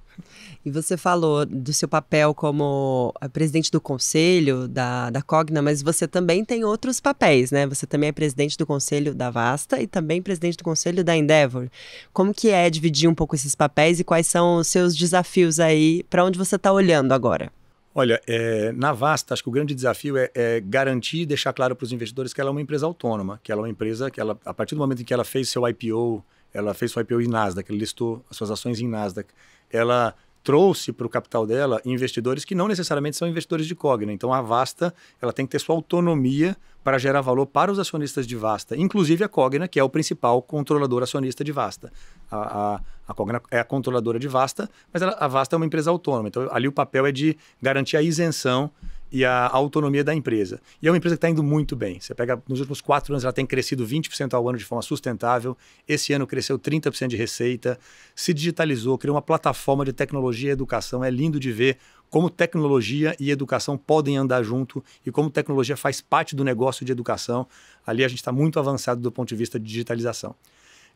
E você falou do seu papel como eh, presidente do conselho da, da Cogna, mas você também tem outros papéis, né? Você também é presidente do conselho da Vasta e também presidente do conselho da Endeavor. Como que é dividir um pouco esses papéis e quais são os seus desafios aí? Para onde você está olhando agora? Olha, é, na Vasta, acho que o grande desafio é, é garantir e deixar claro para os investidores que ela é uma empresa autônoma, que ela é uma empresa que ela, a partir do momento em que ela fez seu IPO ela fez um IPO em Nasdaq, ela listou as suas ações em Nasdaq. Ela trouxe para o capital dela investidores que não necessariamente são investidores de Cogna. Então a Vasta ela tem que ter sua autonomia para gerar valor para os acionistas de Vasta, inclusive a Cogna, que é o principal controlador acionista de Vasta. A, a, a Cogna é a controladora de Vasta, mas ela, a Vasta é uma empresa autônoma. Então ali o papel é de garantir a isenção e a autonomia da empresa. E é uma empresa que está indo muito bem. Você pega, nos últimos quatro anos, ela tem crescido 20% ao ano de forma sustentável. Esse ano cresceu 30% de receita, se digitalizou, criou uma plataforma de tecnologia e educação. É lindo de ver como tecnologia e educação podem andar junto e como tecnologia faz parte do negócio de educação. Ali a gente está muito avançado do ponto de vista de digitalização.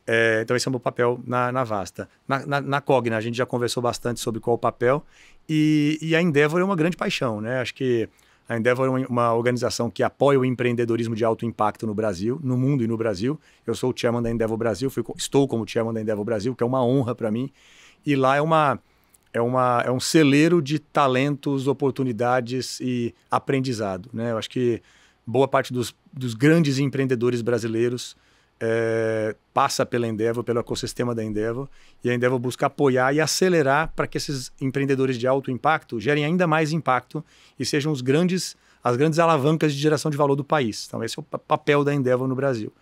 É, então esse é o meu papel na, na Vasta. Na, na, na, Cogna, a gente já conversou bastante sobre qual o papel, e, e, a Endeavor é uma grande paixão, né? Acho que a Endeavor é uma organização que apoia o empreendedorismo de alto impacto no Brasil, no mundo e no Brasil. Eu sou o chairman da Endeavor Brasil, fui, estou como chairman da Endeavor Brasil, que é uma honra para mim. E lá é uma é, uma, é um celeiro de talentos, oportunidades e aprendizado. Né? Eu acho que boa parte dos, dos grandes empreendedores brasileiros é, passa pela Endeavor, pelo ecossistema da Endeavor, e a Endeavor busca apoiar e acelerar para que esses empreendedores de alto impacto gerem ainda mais impacto e sejam os grandes, as grandes alavancas de geração de valor do país. Então, esse é o papel da Endeavor no Brasil.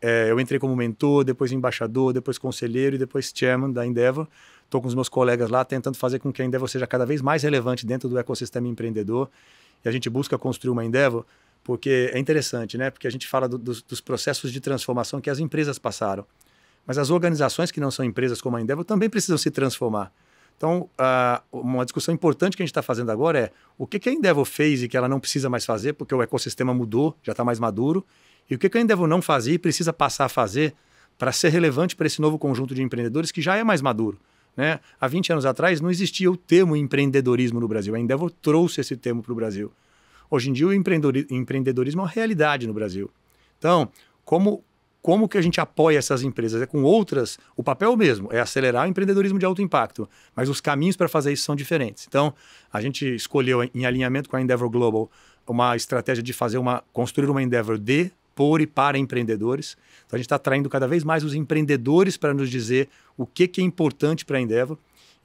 É, eu entrei como mentor, depois embaixador, depois conselheiro e depois chairman da Endeavor. Estou com os meus colegas lá tentando fazer com que a Endeavor seja cada vez mais relevante dentro do ecossistema empreendedor. E a gente busca construir uma Endeavor porque é interessante, né? Porque a gente fala do, dos, dos, processos de transformação que as empresas passaram. Mas as organizações que não são empresas como a Endeavor também precisam se transformar. Então, uh, uma discussão importante que a gente está fazendo agora é o que, que a Endeavor fez e que ela não precisa mais fazer, porque o ecossistema mudou, já está mais maduro, e o que, que a Endeavor não fazia e precisa passar a fazer para ser relevante para esse novo conjunto de empreendedores que já é mais maduro. Né? Há 20 anos atrás não existia o termo empreendedorismo no Brasil. A Endeavor trouxe esse termo para o Brasil. Hoje em dia, o empreendedorismo é uma realidade no Brasil. Então, como, como que a gente apoia essas empresas? É com outras, o papel é mesmo, é acelerar o empreendedorismo de alto impacto, mas os caminhos para fazer isso são diferentes. Então, a gente escolheu, em alinhamento com a Endeavor Global, uma estratégia de fazer uma construir uma Endeavor de por e para empreendedores. Então a gente está atraindo cada vez mais os empreendedores para nos dizer o que, que é importante para a Endeavor.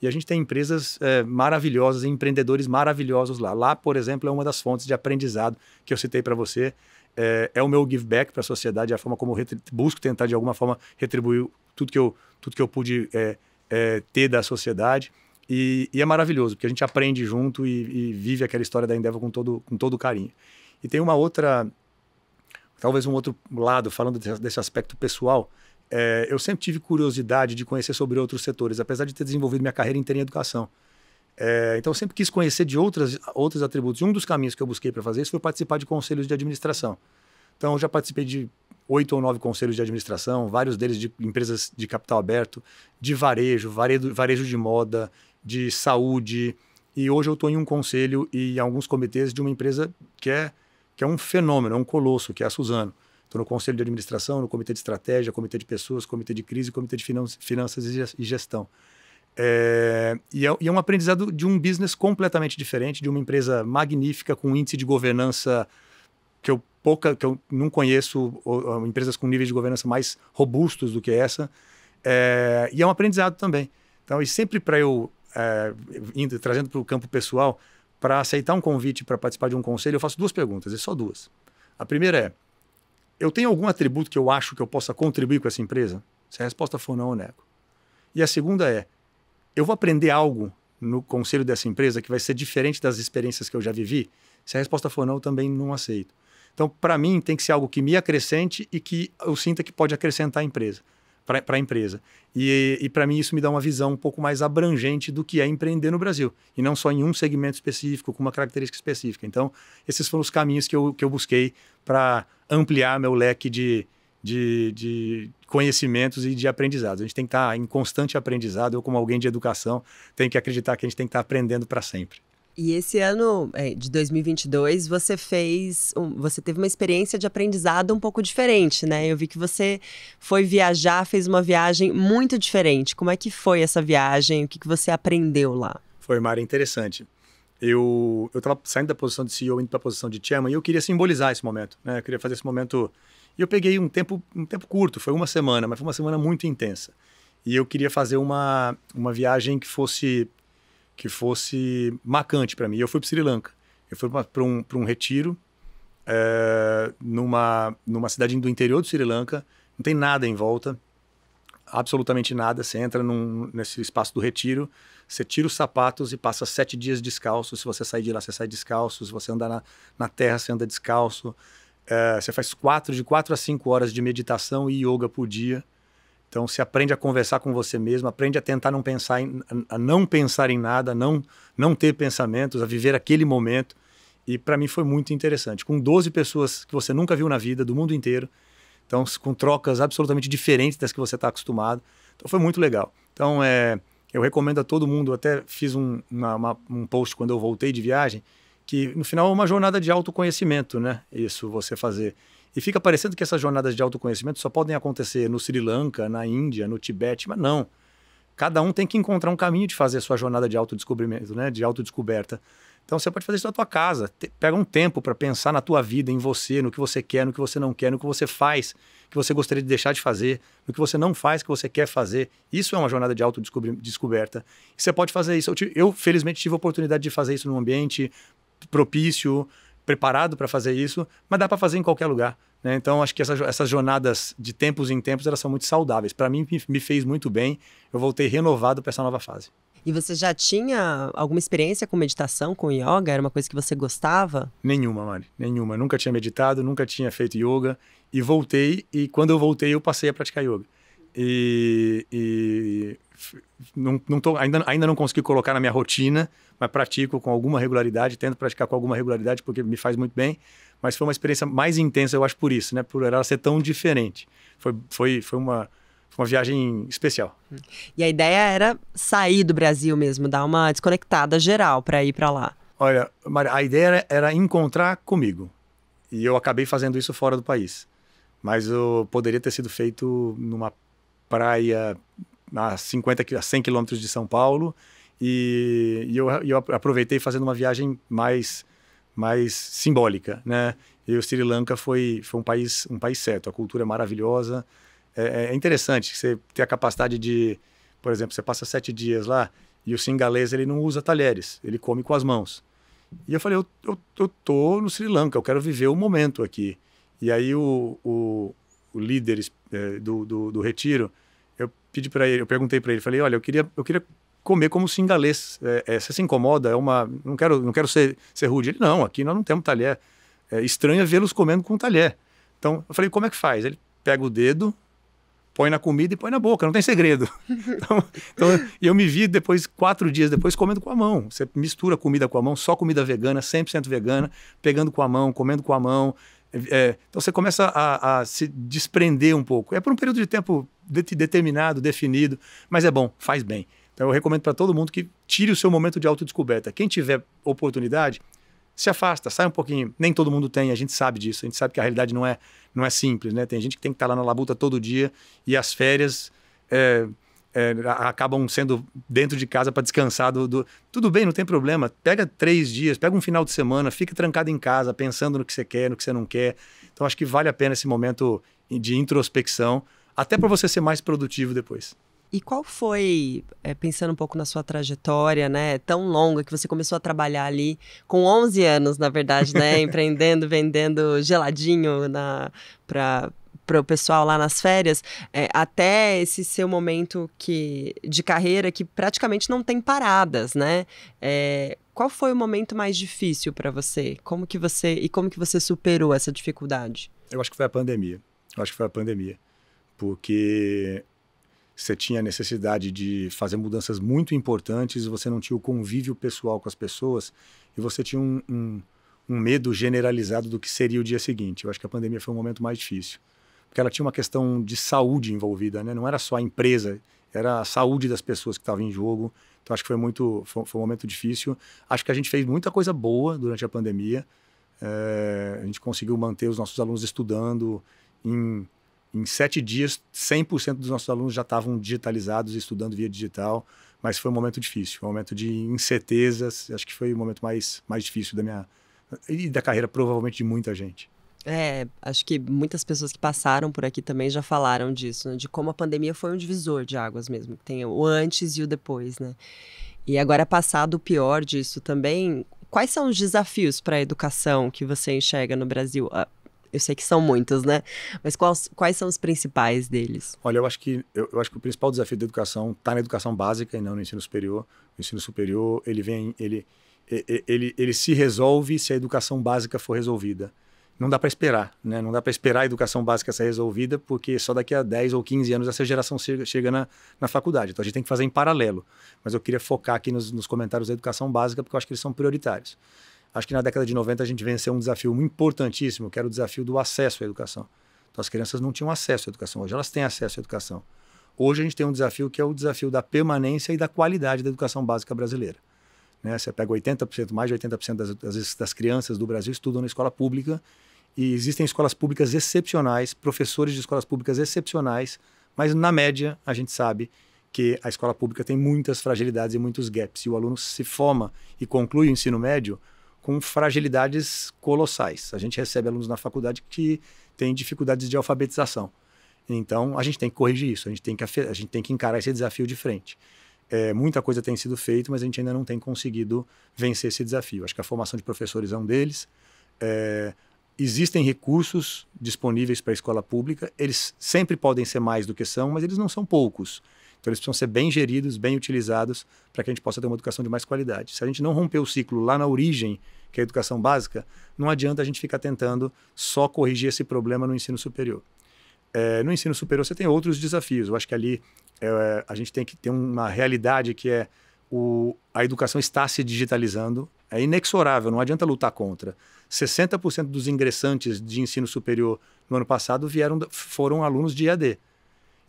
E a gente tem empresas é, maravilhosas, empreendedores maravilhosos lá. Lá, por exemplo, é uma das fontes de aprendizado que eu citei para você. É, é, o meu give back para a sociedade, é a forma como eu busco tentar, de alguma forma, retribuir tudo que eu, tudo que eu pude é, ter da sociedade. E, e, é maravilhoso, porque a gente aprende junto e, e, vive aquela história da Endeavor com todo, com todo carinho. E tem uma outra, talvez um outro lado, falando desse, desse aspecto pessoal, é, eu sempre tive curiosidade de conhecer sobre outros setores, apesar de ter desenvolvido minha carreira inteira em educação. É, então, eu sempre quis conhecer de outras, outros atributos. E um dos caminhos que eu busquei para fazer isso foi participar de conselhos de administração. Então, eu já participei de oito ou nove conselhos de administração, vários deles de empresas de capital aberto, de varejo, varejo, varejo de moda, de saúde. E hoje eu estou em um conselho e em alguns comitês de uma empresa que é, que é um fenômeno, é um colosso, que é a Suzano. Estou no conselho de administração, no comitê de estratégia, comitê de pessoas, comitê de crise, comitê de finanças e gestão. É, e, é, e, é, um aprendizado de um business completamente diferente, de uma empresa magnífica, com índice de governança que eu pouca, que eu não conheço, ou, ou, empresas com níveis de governança mais robustos do que essa. É, e é um aprendizado também. Então, e sempre para eu, eh, indo, trazendo para o campo pessoal, para aceitar um convite para participar de um conselho, eu faço duas perguntas, e só duas. A primeira é, eu tenho algum atributo que eu acho que eu possa contribuir com essa empresa? Se a resposta for não, eu nego. E a segunda é, eu vou aprender algo no conselho dessa empresa que vai ser diferente das experiências que eu já vivi? Se a resposta for não, eu também não aceito. Então, para mim, tem que ser algo que me acrescente e que eu sinta que pode acrescentar a empresa para a empresa. E, e para mim isso me dá uma visão um pouco mais abrangente do que é empreender no Brasil, e não só em um segmento específico, com uma característica específica. Então, esses foram os caminhos que eu, que eu busquei para ampliar meu leque de, de, de, conhecimentos e de aprendizados. A gente tem que estar tá em constante aprendizado. Eu, como alguém de educação, tenho que acreditar que a gente tem que estar tá aprendendo para sempre. E esse ano é, de 2022 você fez, você teve uma experiência de aprendizado um pouco diferente, né? Eu vi que você foi viajar, fez uma viagem muito diferente. Como é que foi essa viagem? O que, que você aprendeu lá? Foi, Mari, interessante. Eu eu estava saindo da posição de CEO indo para a posição de chairman e eu queria simbolizar esse momento, né? Eu queria fazer esse momento. E eu peguei um tempo um tempo curto, foi uma semana, mas foi uma semana muito intensa. E eu queria fazer uma uma viagem que fosse que fosse marcante para mim. Eu fui para Sri Lanka. Eu fui para um, pra um retiro é, numa, numa cidade do interior do Sri Lanka. Não tem nada em volta, absolutamente nada. Você entra num, nesse espaço do retiro, você tira os sapatos e passa sete dias descalço. Se você sair de lá, você sai descalço. Se você andar na, na terra, você anda descalço. É, você faz quatro, de quatro a cinco horas de meditação e yoga por dia. Então, se aprende a conversar com você mesmo, aprende a tentar não pensar em, a não pensar em nada, não não ter pensamentos, a viver aquele momento. E para mim foi muito interessante. Com 12 pessoas que você nunca viu na vida, do mundo inteiro, então com trocas absolutamente diferentes das que você está acostumado. Então foi muito legal. Então é, eu recomendo a todo mundo. Até fiz um, uma, uma, um post quando eu voltei de viagem que no final é uma jornada de autoconhecimento, né? Isso você fazer. E fica parecendo que essas jornadas de autoconhecimento só podem acontecer no Sri Lanka, na Índia, no Tibete, mas não. Cada um tem que encontrar um caminho de fazer a sua jornada de autodescobrimento, né? de autodescoberta. Então você pode fazer isso na tua casa. Te, pega um tempo para pensar na tua vida, em você, no que você quer, no que você não quer, no que você faz, que você gostaria de deixar de fazer, no que você não faz, que você quer fazer. Isso é uma jornada de autodescoberta. você pode fazer isso. eu felizmente, tive a oportunidade de fazer isso num ambiente propício, preparado para fazer isso, mas dá para fazer em qualquer lugar. Né? Então, acho que essa, essas jornadas de tempos em tempos elas são muito saudáveis. Para mim, me, fez muito bem. Eu voltei renovado para essa nova fase. E você já tinha alguma experiência com meditação, com yoga? Era uma coisa que você gostava? Nenhuma, Mari. Nenhuma. nunca tinha meditado, nunca tinha feito yoga. E voltei, e quando eu voltei, eu passei a praticar yoga. E, e não, não tô, ainda, ainda não consegui colocar na minha rotina, mas pratico com alguma regularidade, tento praticar com alguma regularidade porque me faz muito bem. Mas foi uma experiência mais intensa, eu acho, por isso, né? Por ela ser tão diferente. Foi, foi, foi uma, uma viagem especial. E a ideia era sair do Brasil mesmo, dar uma desconectada geral para ir para lá. Olha, Maria, a ideia era, era, encontrar comigo. E eu acabei fazendo isso fora do país. Mas eu poderia ter sido feito numa praia a 50, a 100 quilômetros de São Paulo. E, e eu, eu, aproveitei fazendo uma viagem mais, mais simbólica, né? E o Sri Lanka foi, foi um país um país certo. A cultura é maravilhosa. É, é, é interessante você ter a capacidade de, por exemplo, você passa sete dias lá e o singalês ele não usa talheres, ele come com as mãos. E eu falei, eu, eu, eu tô no Sri Lanka, eu quero viver o momento aqui. E aí o, o, o líder é, do, do, do retiro pedi para ele, eu perguntei para ele, falei, olha, eu queria, eu queria comer como singalês. É, é, você se incomoda? É uma, não quero, não quero ser, ser rude. Ele, não, aqui nós não temos talher. É estranho é vê-los comendo com talher. Então, eu falei, como é que faz? Ele pega o dedo, põe na comida e põe na boca, não tem segredo. *laughs* Então, então eu me vi depois, quatro dias depois, comendo com a mão. Você mistura comida com a mão, só comida vegana, 100% vegana, pegando com a mão, comendo com a mão. É, então você começa a, a se desprender um pouco. É por um período de tempo determinado, definido, mas é bom, faz bem. Então eu recomendo para todo mundo que tire o seu momento de autodescoberta. Quem tiver oportunidade, se afasta, sai um pouquinho. Nem todo mundo tem, a gente sabe disso. A gente sabe que a realidade não é, não é simples, né? Tem gente que tem que estar tá lá na labuta todo dia e as férias é, é, acabam sendo dentro de casa para descansar. Do, do, Tudo bem, não tem problema. Pega três dias, pega um final de semana, fica trancado em casa, pensando no que você quer, no que você não quer. Então acho que vale a pena esse momento de introspecção até para você ser mais produtivo depois. E qual foi, é, pensando um pouco na sua trajetória, né, tão longa que você começou a trabalhar ali com 11 anos, na verdade, né, *laughs* empreendendo, vendendo geladinho na para para o pessoal lá nas férias, é, até esse seu momento que de carreira que praticamente não tem paradas, né? É, qual foi o momento mais difícil para você? Como que você e como que você superou essa dificuldade? Eu acho que foi a pandemia. Eu acho que foi a pandemia porque você tinha necessidade de fazer mudanças muito importantes, você não tinha o convívio pessoal com as pessoas e você tinha um, um, um medo generalizado do que seria o dia seguinte. Eu acho que a pandemia foi o um momento mais difícil, porque ela tinha uma questão de saúde envolvida, né? não era só a empresa, era a saúde das pessoas que estavam em jogo. Então acho que foi muito, foi, foi um momento difícil. Acho que a gente fez muita coisa boa durante a pandemia. É, a gente conseguiu manter os nossos alunos estudando em em sete dias, 100% dos nossos alunos já estavam digitalizados, estudando via digital, mas foi um momento difícil, um momento de incertezas. Acho que foi o momento mais, mais difícil da minha. e da carreira, provavelmente, de muita gente. É, acho que muitas pessoas que passaram por aqui também já falaram disso, né? de como a pandemia foi um divisor de águas mesmo. Tem o antes e o depois, né? E agora, passado o pior disso também, quais são os desafios para a educação que você enxerga no Brasil? Ah, eu sei que são muitos, né? Mas quais, quais são os principais deles? Olha, eu acho que eu, eu acho que o principal desafio da educação está na educação básica e não no ensino superior. O ensino superior ele vem ele ele, ele, ele se resolve se a educação básica for resolvida. Não dá para esperar, né? Não dá para esperar a educação básica ser resolvida, porque só daqui a 10 ou 15 anos essa geração chega, chega na, na faculdade. Então a gente tem que fazer em paralelo. Mas eu queria focar aqui nos, nos comentários da educação básica, porque eu acho que eles são prioritários. Acho que na década de 90 a gente venceu um desafio importantíssimo, que era o desafio do acesso à educação. Então as crianças não tinham acesso à educação, hoje elas têm acesso à educação. Hoje a gente tem um desafio que é o desafio da permanência e da qualidade da educação básica brasileira. Né? Você pega 80%, mais de 80% das, das, das crianças do Brasil estudam na escola pública e existem escolas públicas excepcionais, professores de escolas públicas excepcionais, mas na média a gente sabe que a escola pública tem muitas fragilidades e muitos gaps. E o aluno se forma e conclui o ensino médio com fragilidades colossais. A gente recebe alunos na faculdade que têm dificuldades de alfabetização. Então, a gente tem que corrigir isso, a gente tem que, a gente tem que encarar esse desafio de frente. É, muita coisa tem sido feita, mas a gente ainda não tem conseguido vencer esse desafio. Acho que a formação de professores é um deles. É, existem recursos disponíveis para a escola pública, eles sempre podem ser mais do que são, mas eles não são poucos. Então, eles precisam ser bem geridos, bem utilizados, para que a gente possa ter uma educação de mais qualidade. Se a gente não romper o ciclo lá na origem, que é a educação básica, não adianta a gente ficar tentando só corrigir esse problema no ensino superior. É, no ensino superior, você tem outros desafios. Eu acho que ali é, a gente tem que ter uma realidade que é o, a educação está se digitalizando, é inexorável, não adianta lutar contra. 60% dos ingressantes de ensino superior no ano passado vieram, foram alunos de EAD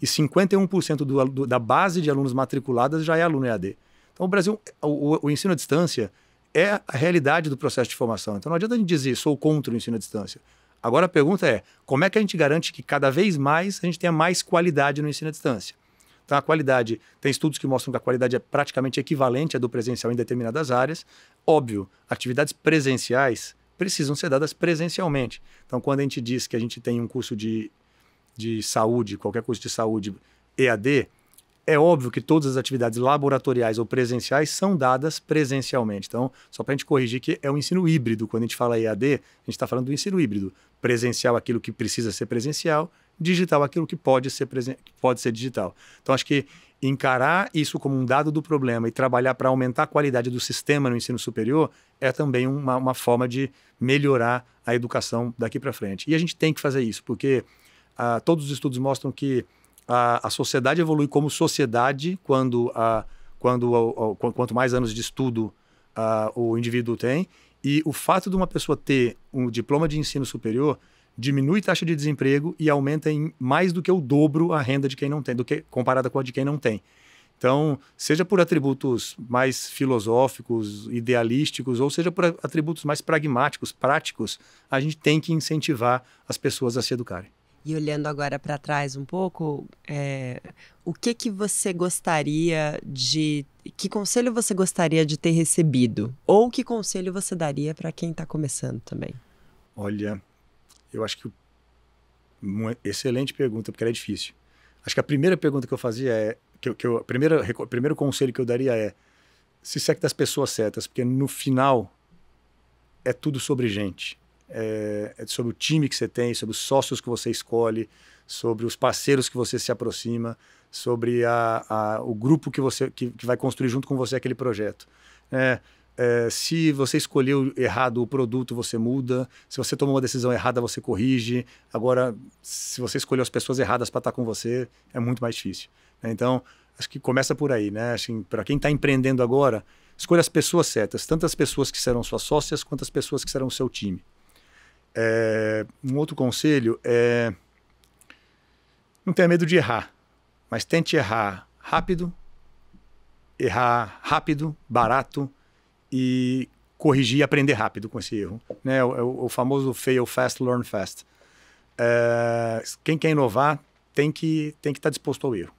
e 51% do, do, da base de alunos matriculadas já é aluno EAD. Então, o Brasil, o, o, ensino à distância é a realidade do processo de formação. Então, não adianta a gente dizer sou contra o ensino à distância. Agora, a pergunta é como é que a gente garante que cada vez mais a gente tenha mais qualidade no ensino à distância? Então, a qualidade, tem estudos que mostram que a qualidade é praticamente equivalente à do presencial em determinadas áreas. Óbvio, atividades presenciais precisam ser dadas presencialmente. Então, quando a gente diz que a gente tem um curso de de saúde, qualquer curso de saúde EAD, é óbvio que todas as atividades laboratoriais ou presenciais são dadas presencialmente. Então, só para a gente corrigir que é um ensino híbrido. Quando a gente fala EAD, a gente está falando do ensino híbrido. Presencial, aquilo que precisa ser presencial, digital, aquilo que pode ser, presen... pode ser digital. Então, acho que encarar isso como um dado do problema e trabalhar para aumentar a qualidade do sistema no ensino superior é também uma, uma forma de melhorar a educação daqui para frente. E a gente tem que fazer isso, porque ah, todos os estudos mostram que a, a sociedade evolui como sociedade quando, quando quanto mais anos de estudo ah, o indivíduo tem. E o fato de uma pessoa ter um diploma de ensino superior diminui taxa de desemprego e aumenta em mais do que o dobro a renda de quem não tem, do que comparada com a de quem não tem. Então, seja por atributos mais filosóficos, idealísticos, ou seja por atributos mais pragmáticos, práticos, a gente tem que incentivar as pessoas a se educarem. E olhando agora para trás um pouco, é, o que que você gostaria de, que conselho você gostaria de ter recebido? Ou que conselho você daria para quem está começando também? Olha, eu acho que uma excelente pergunta porque ela é difícil. Acho que a primeira pergunta que eu fazia é que, que eu, a primeira, o primeiro conselho que eu daria é se segue das pessoas certas, porque no final é tudo sobre gente. É, é, sobre o time que você tem, sobre os sócios que você escolhe, sobre os parceiros que você se aproxima, sobre a, a, o grupo que você que, que, vai construir junto com você aquele projeto. É, é, se você escolheu errado o produto, você muda. Se você tomou uma decisão errada, você corrige. Agora, se você escolheu as pessoas erradas para estar tá com você, é muito mais difícil. Né? Então, acho que começa por aí, né? Assim, para quem está empreendendo agora, escolha as pessoas certas, tanto as pessoas que serão suas sócias quanto as pessoas que serão o seu time. É, um outro conselho é não tenha medo de errar, mas tente errar rápido, errar rápido, barato e corrigir e aprender rápido com esse erro. Né? É é o, o famoso fail fast, learn fast. É, quem quer inovar tem que tem que estar tá disposto ao erro.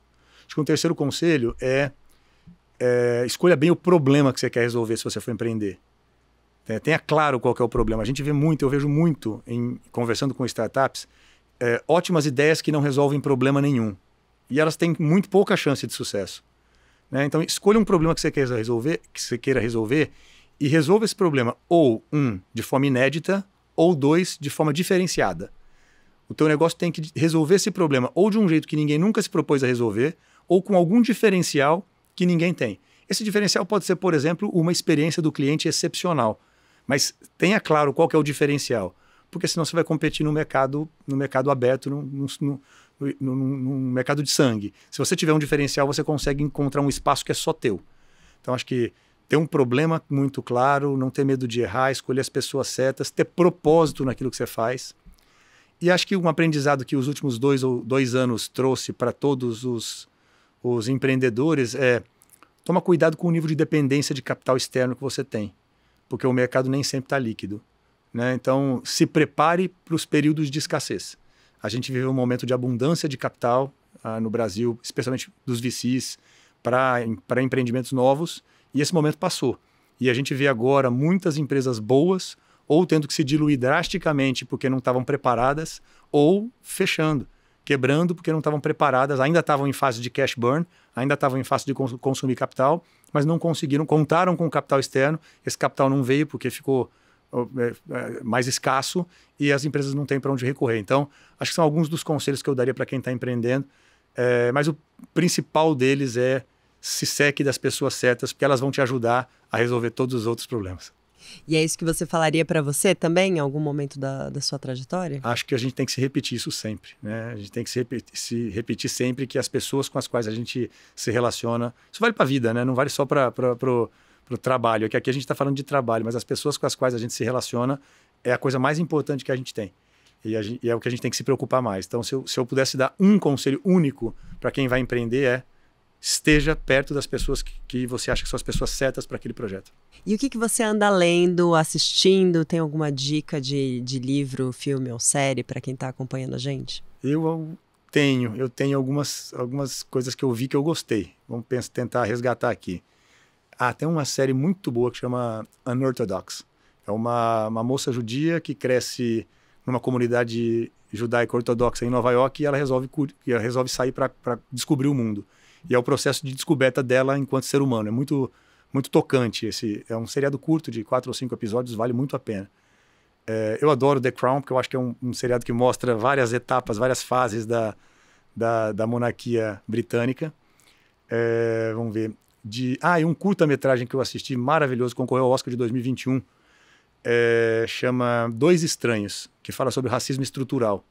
Acho que um terceiro conselho é, é escolha bem o problema que você quer resolver se você for empreender. É, tenha claro qual é o problema. A gente vê muito, eu vejo muito em conversando com startups, é, ótimas ideias que não resolvem problema nenhum. E elas têm muito pouca chance de sucesso. Né? Então, escolha um problema que você queira resolver, que você queira resolver e resolva esse problema ou um de forma inédita ou dois de forma diferenciada. O teu negócio tem que resolver esse problema ou de um jeito que ninguém nunca se propôs a resolver ou com algum diferencial que ninguém tem. Esse diferencial pode ser, por exemplo, uma experiência do cliente excepcional mas tenha claro qual é o diferencial, porque senão você vai competir no mercado, no mercado aberto, num, no mercado de sangue. Se você tiver um diferencial, você consegue encontrar um espaço que é só teu. Então, acho que ter um problema muito claro, não ter medo de errar, escolher as pessoas certas, ter propósito naquilo que você faz. E acho que um aprendizado que os últimos dois, ou dois anos trouxe para todos os, os empreendedores é toma cuidado com o nível de dependência de capital externo que você tem porque o mercado nem sempre está líquido. Né? Então, se prepare para os períodos de escassez. A gente vive um momento de abundância de capital ah, no Brasil, especialmente dos VCs, para empreendimentos novos, e esse momento passou. E a gente vê agora muitas empresas boas ou tendo que se diluir drasticamente porque não estavam preparadas, ou fechando, quebrando porque não estavam preparadas, ainda estavam em fase de cash burn, ainda estavam em fase de cons consumir capital mas não conseguiram, contaram com o capital externo, esse capital não veio porque ficou é, é, mais escasso e as empresas não têm para onde recorrer. Então, acho que são alguns dos conselhos que eu daria para quem está empreendendo, é, mas o principal deles é se seque das pessoas certas, porque elas vão te ajudar a resolver todos os outros problemas. E é isso que você falaria para você também em algum momento da, da sua trajetória? Acho que a gente tem que se repetir isso sempre. Né? A gente tem que se repetir, se repetir sempre que as pessoas com as quais a gente se relaciona. Isso vale para a vida, né? não vale só para o trabalho. É que aqui a gente está falando de trabalho, mas as pessoas com as quais a gente se relaciona é a coisa mais importante que a gente tem. E, gente, e é o que a gente tem que se preocupar mais. Então, se eu, se eu pudesse dar um conselho único para quem vai empreender, é esteja perto das pessoas que, que você acha que são as pessoas certas para aquele projeto. E o que, que você anda lendo, assistindo? Tem alguma dica de, de livro, filme ou série para quem está acompanhando a gente? Eu tenho, eu tenho algumas, algumas coisas que eu vi que eu gostei. Vamos pensar, tentar resgatar aqui. Ah, tem uma série muito boa que chama Unorthodox. É uma, uma moça judia que cresce numa comunidade judaica ortodoxa em Nova York e ela resolve, ela resolve sair para descobrir o mundo e é o processo de descoberta dela enquanto ser humano. É muito muito tocante esse. É um seriado curto de quatro ou cinco episódios, vale muito a pena. É, eu adoro The Crown porque eu acho que é um, um seriado que mostra várias etapas, várias fases da, da, da monarquia britânica. É, vamos ver. De, ah, e um curta-metragem que eu assisti maravilhoso, concorreu ao Oscar de 2021, é, chama Dois Estranhos, que fala sobre racismo estrutural.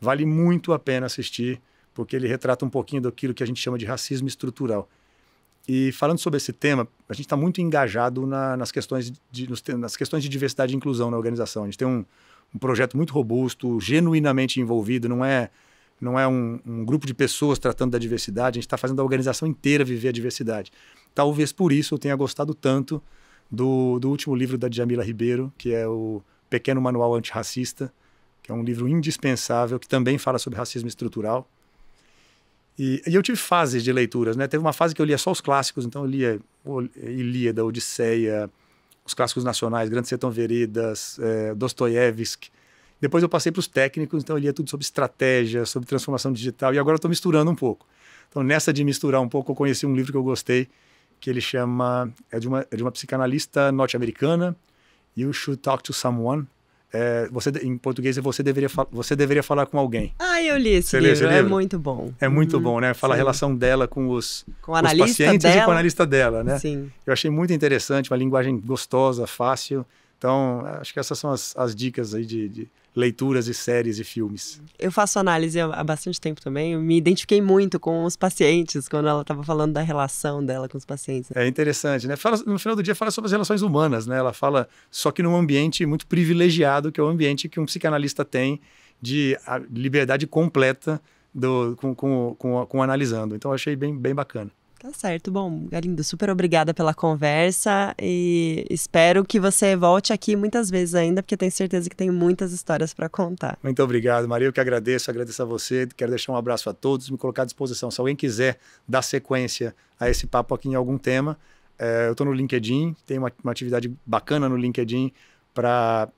Vale muito a pena assistir porque ele retrata um pouquinho daquilo que a gente chama de racismo estrutural. E falando sobre esse tema, a gente está muito engajado na, nas, questões de, nos, nas questões de diversidade e inclusão na organização. A gente tem um, um projeto muito robusto, genuinamente envolvido, não é, não é um, um grupo de pessoas tratando da diversidade, a gente está fazendo a organização inteira viver a diversidade. Talvez por isso eu tenha gostado tanto do, do último livro da Djamila Ribeiro, que é o Pequeno Manual Antirracista, que é um livro indispensável, que também fala sobre racismo estrutural. E, e, eu tive fases de leituras, né? Teve uma fase que eu lia só os clássicos, então eu lia Ilíada, Odisseia, os clássicos nacionais, Grande Sertão Veredas, é, Dostoiévski. Depois eu passei para os técnicos, então eu lia tudo sobre estratégia, sobre transformação digital, e agora eu estou misturando um pouco. Então, nessa de misturar um pouco, eu conheci um livro que eu gostei, que ele chama. É de uma, é de uma psicanalista norte-americana, You Should Talk to Someone, é, você, em português, é você deveria, você deveria falar com alguém. Ah, eu li esse, livro, esse é livro, é muito bom. É muito hum, bom, né? Fala sim. a relação dela com os, com os pacientes dela. e com o analista dela, né? Sim. Eu achei muito interessante, uma linguagem gostosa, fácil. Então, acho que essas são as, as dicas aí de, de leituras e séries e filmes. Eu faço análise há bastante tempo também. Eu me identifiquei muito com os pacientes quando ela estava falando da relação dela com os pacientes. É interessante, né? Fala, no final do dia, fala sobre as relações humanas, né? Ela fala só que num ambiente muito privilegiado, que é o ambiente que um psicanalista tem de liberdade completa do, com, com, com, com analisando. Então, achei bem, bem bacana. Tá certo. Bom, Galindo, super obrigada pela conversa e espero que você volte aqui muitas vezes ainda, porque tenho certeza que tem muitas histórias para contar. Muito obrigado, Maria. Eu que agradeço, agradeço a você. Quero deixar um abraço a todos, me colocar à disposição. Se alguém quiser dar sequência a esse papo aqui em algum tema, é, eu estou no LinkedIn, tem uma, uma atividade bacana no LinkedIn para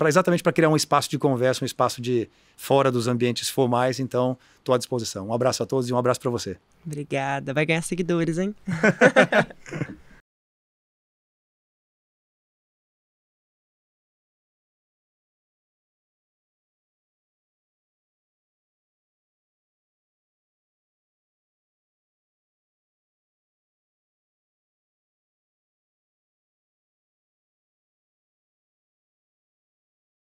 para exatamente para criar um espaço de conversa, um espaço de fora dos ambientes formais. Então, estou à disposição. Um abraço a todos e um abraço para você. Obrigada. Vai ganhar seguidores, hein? *laughs*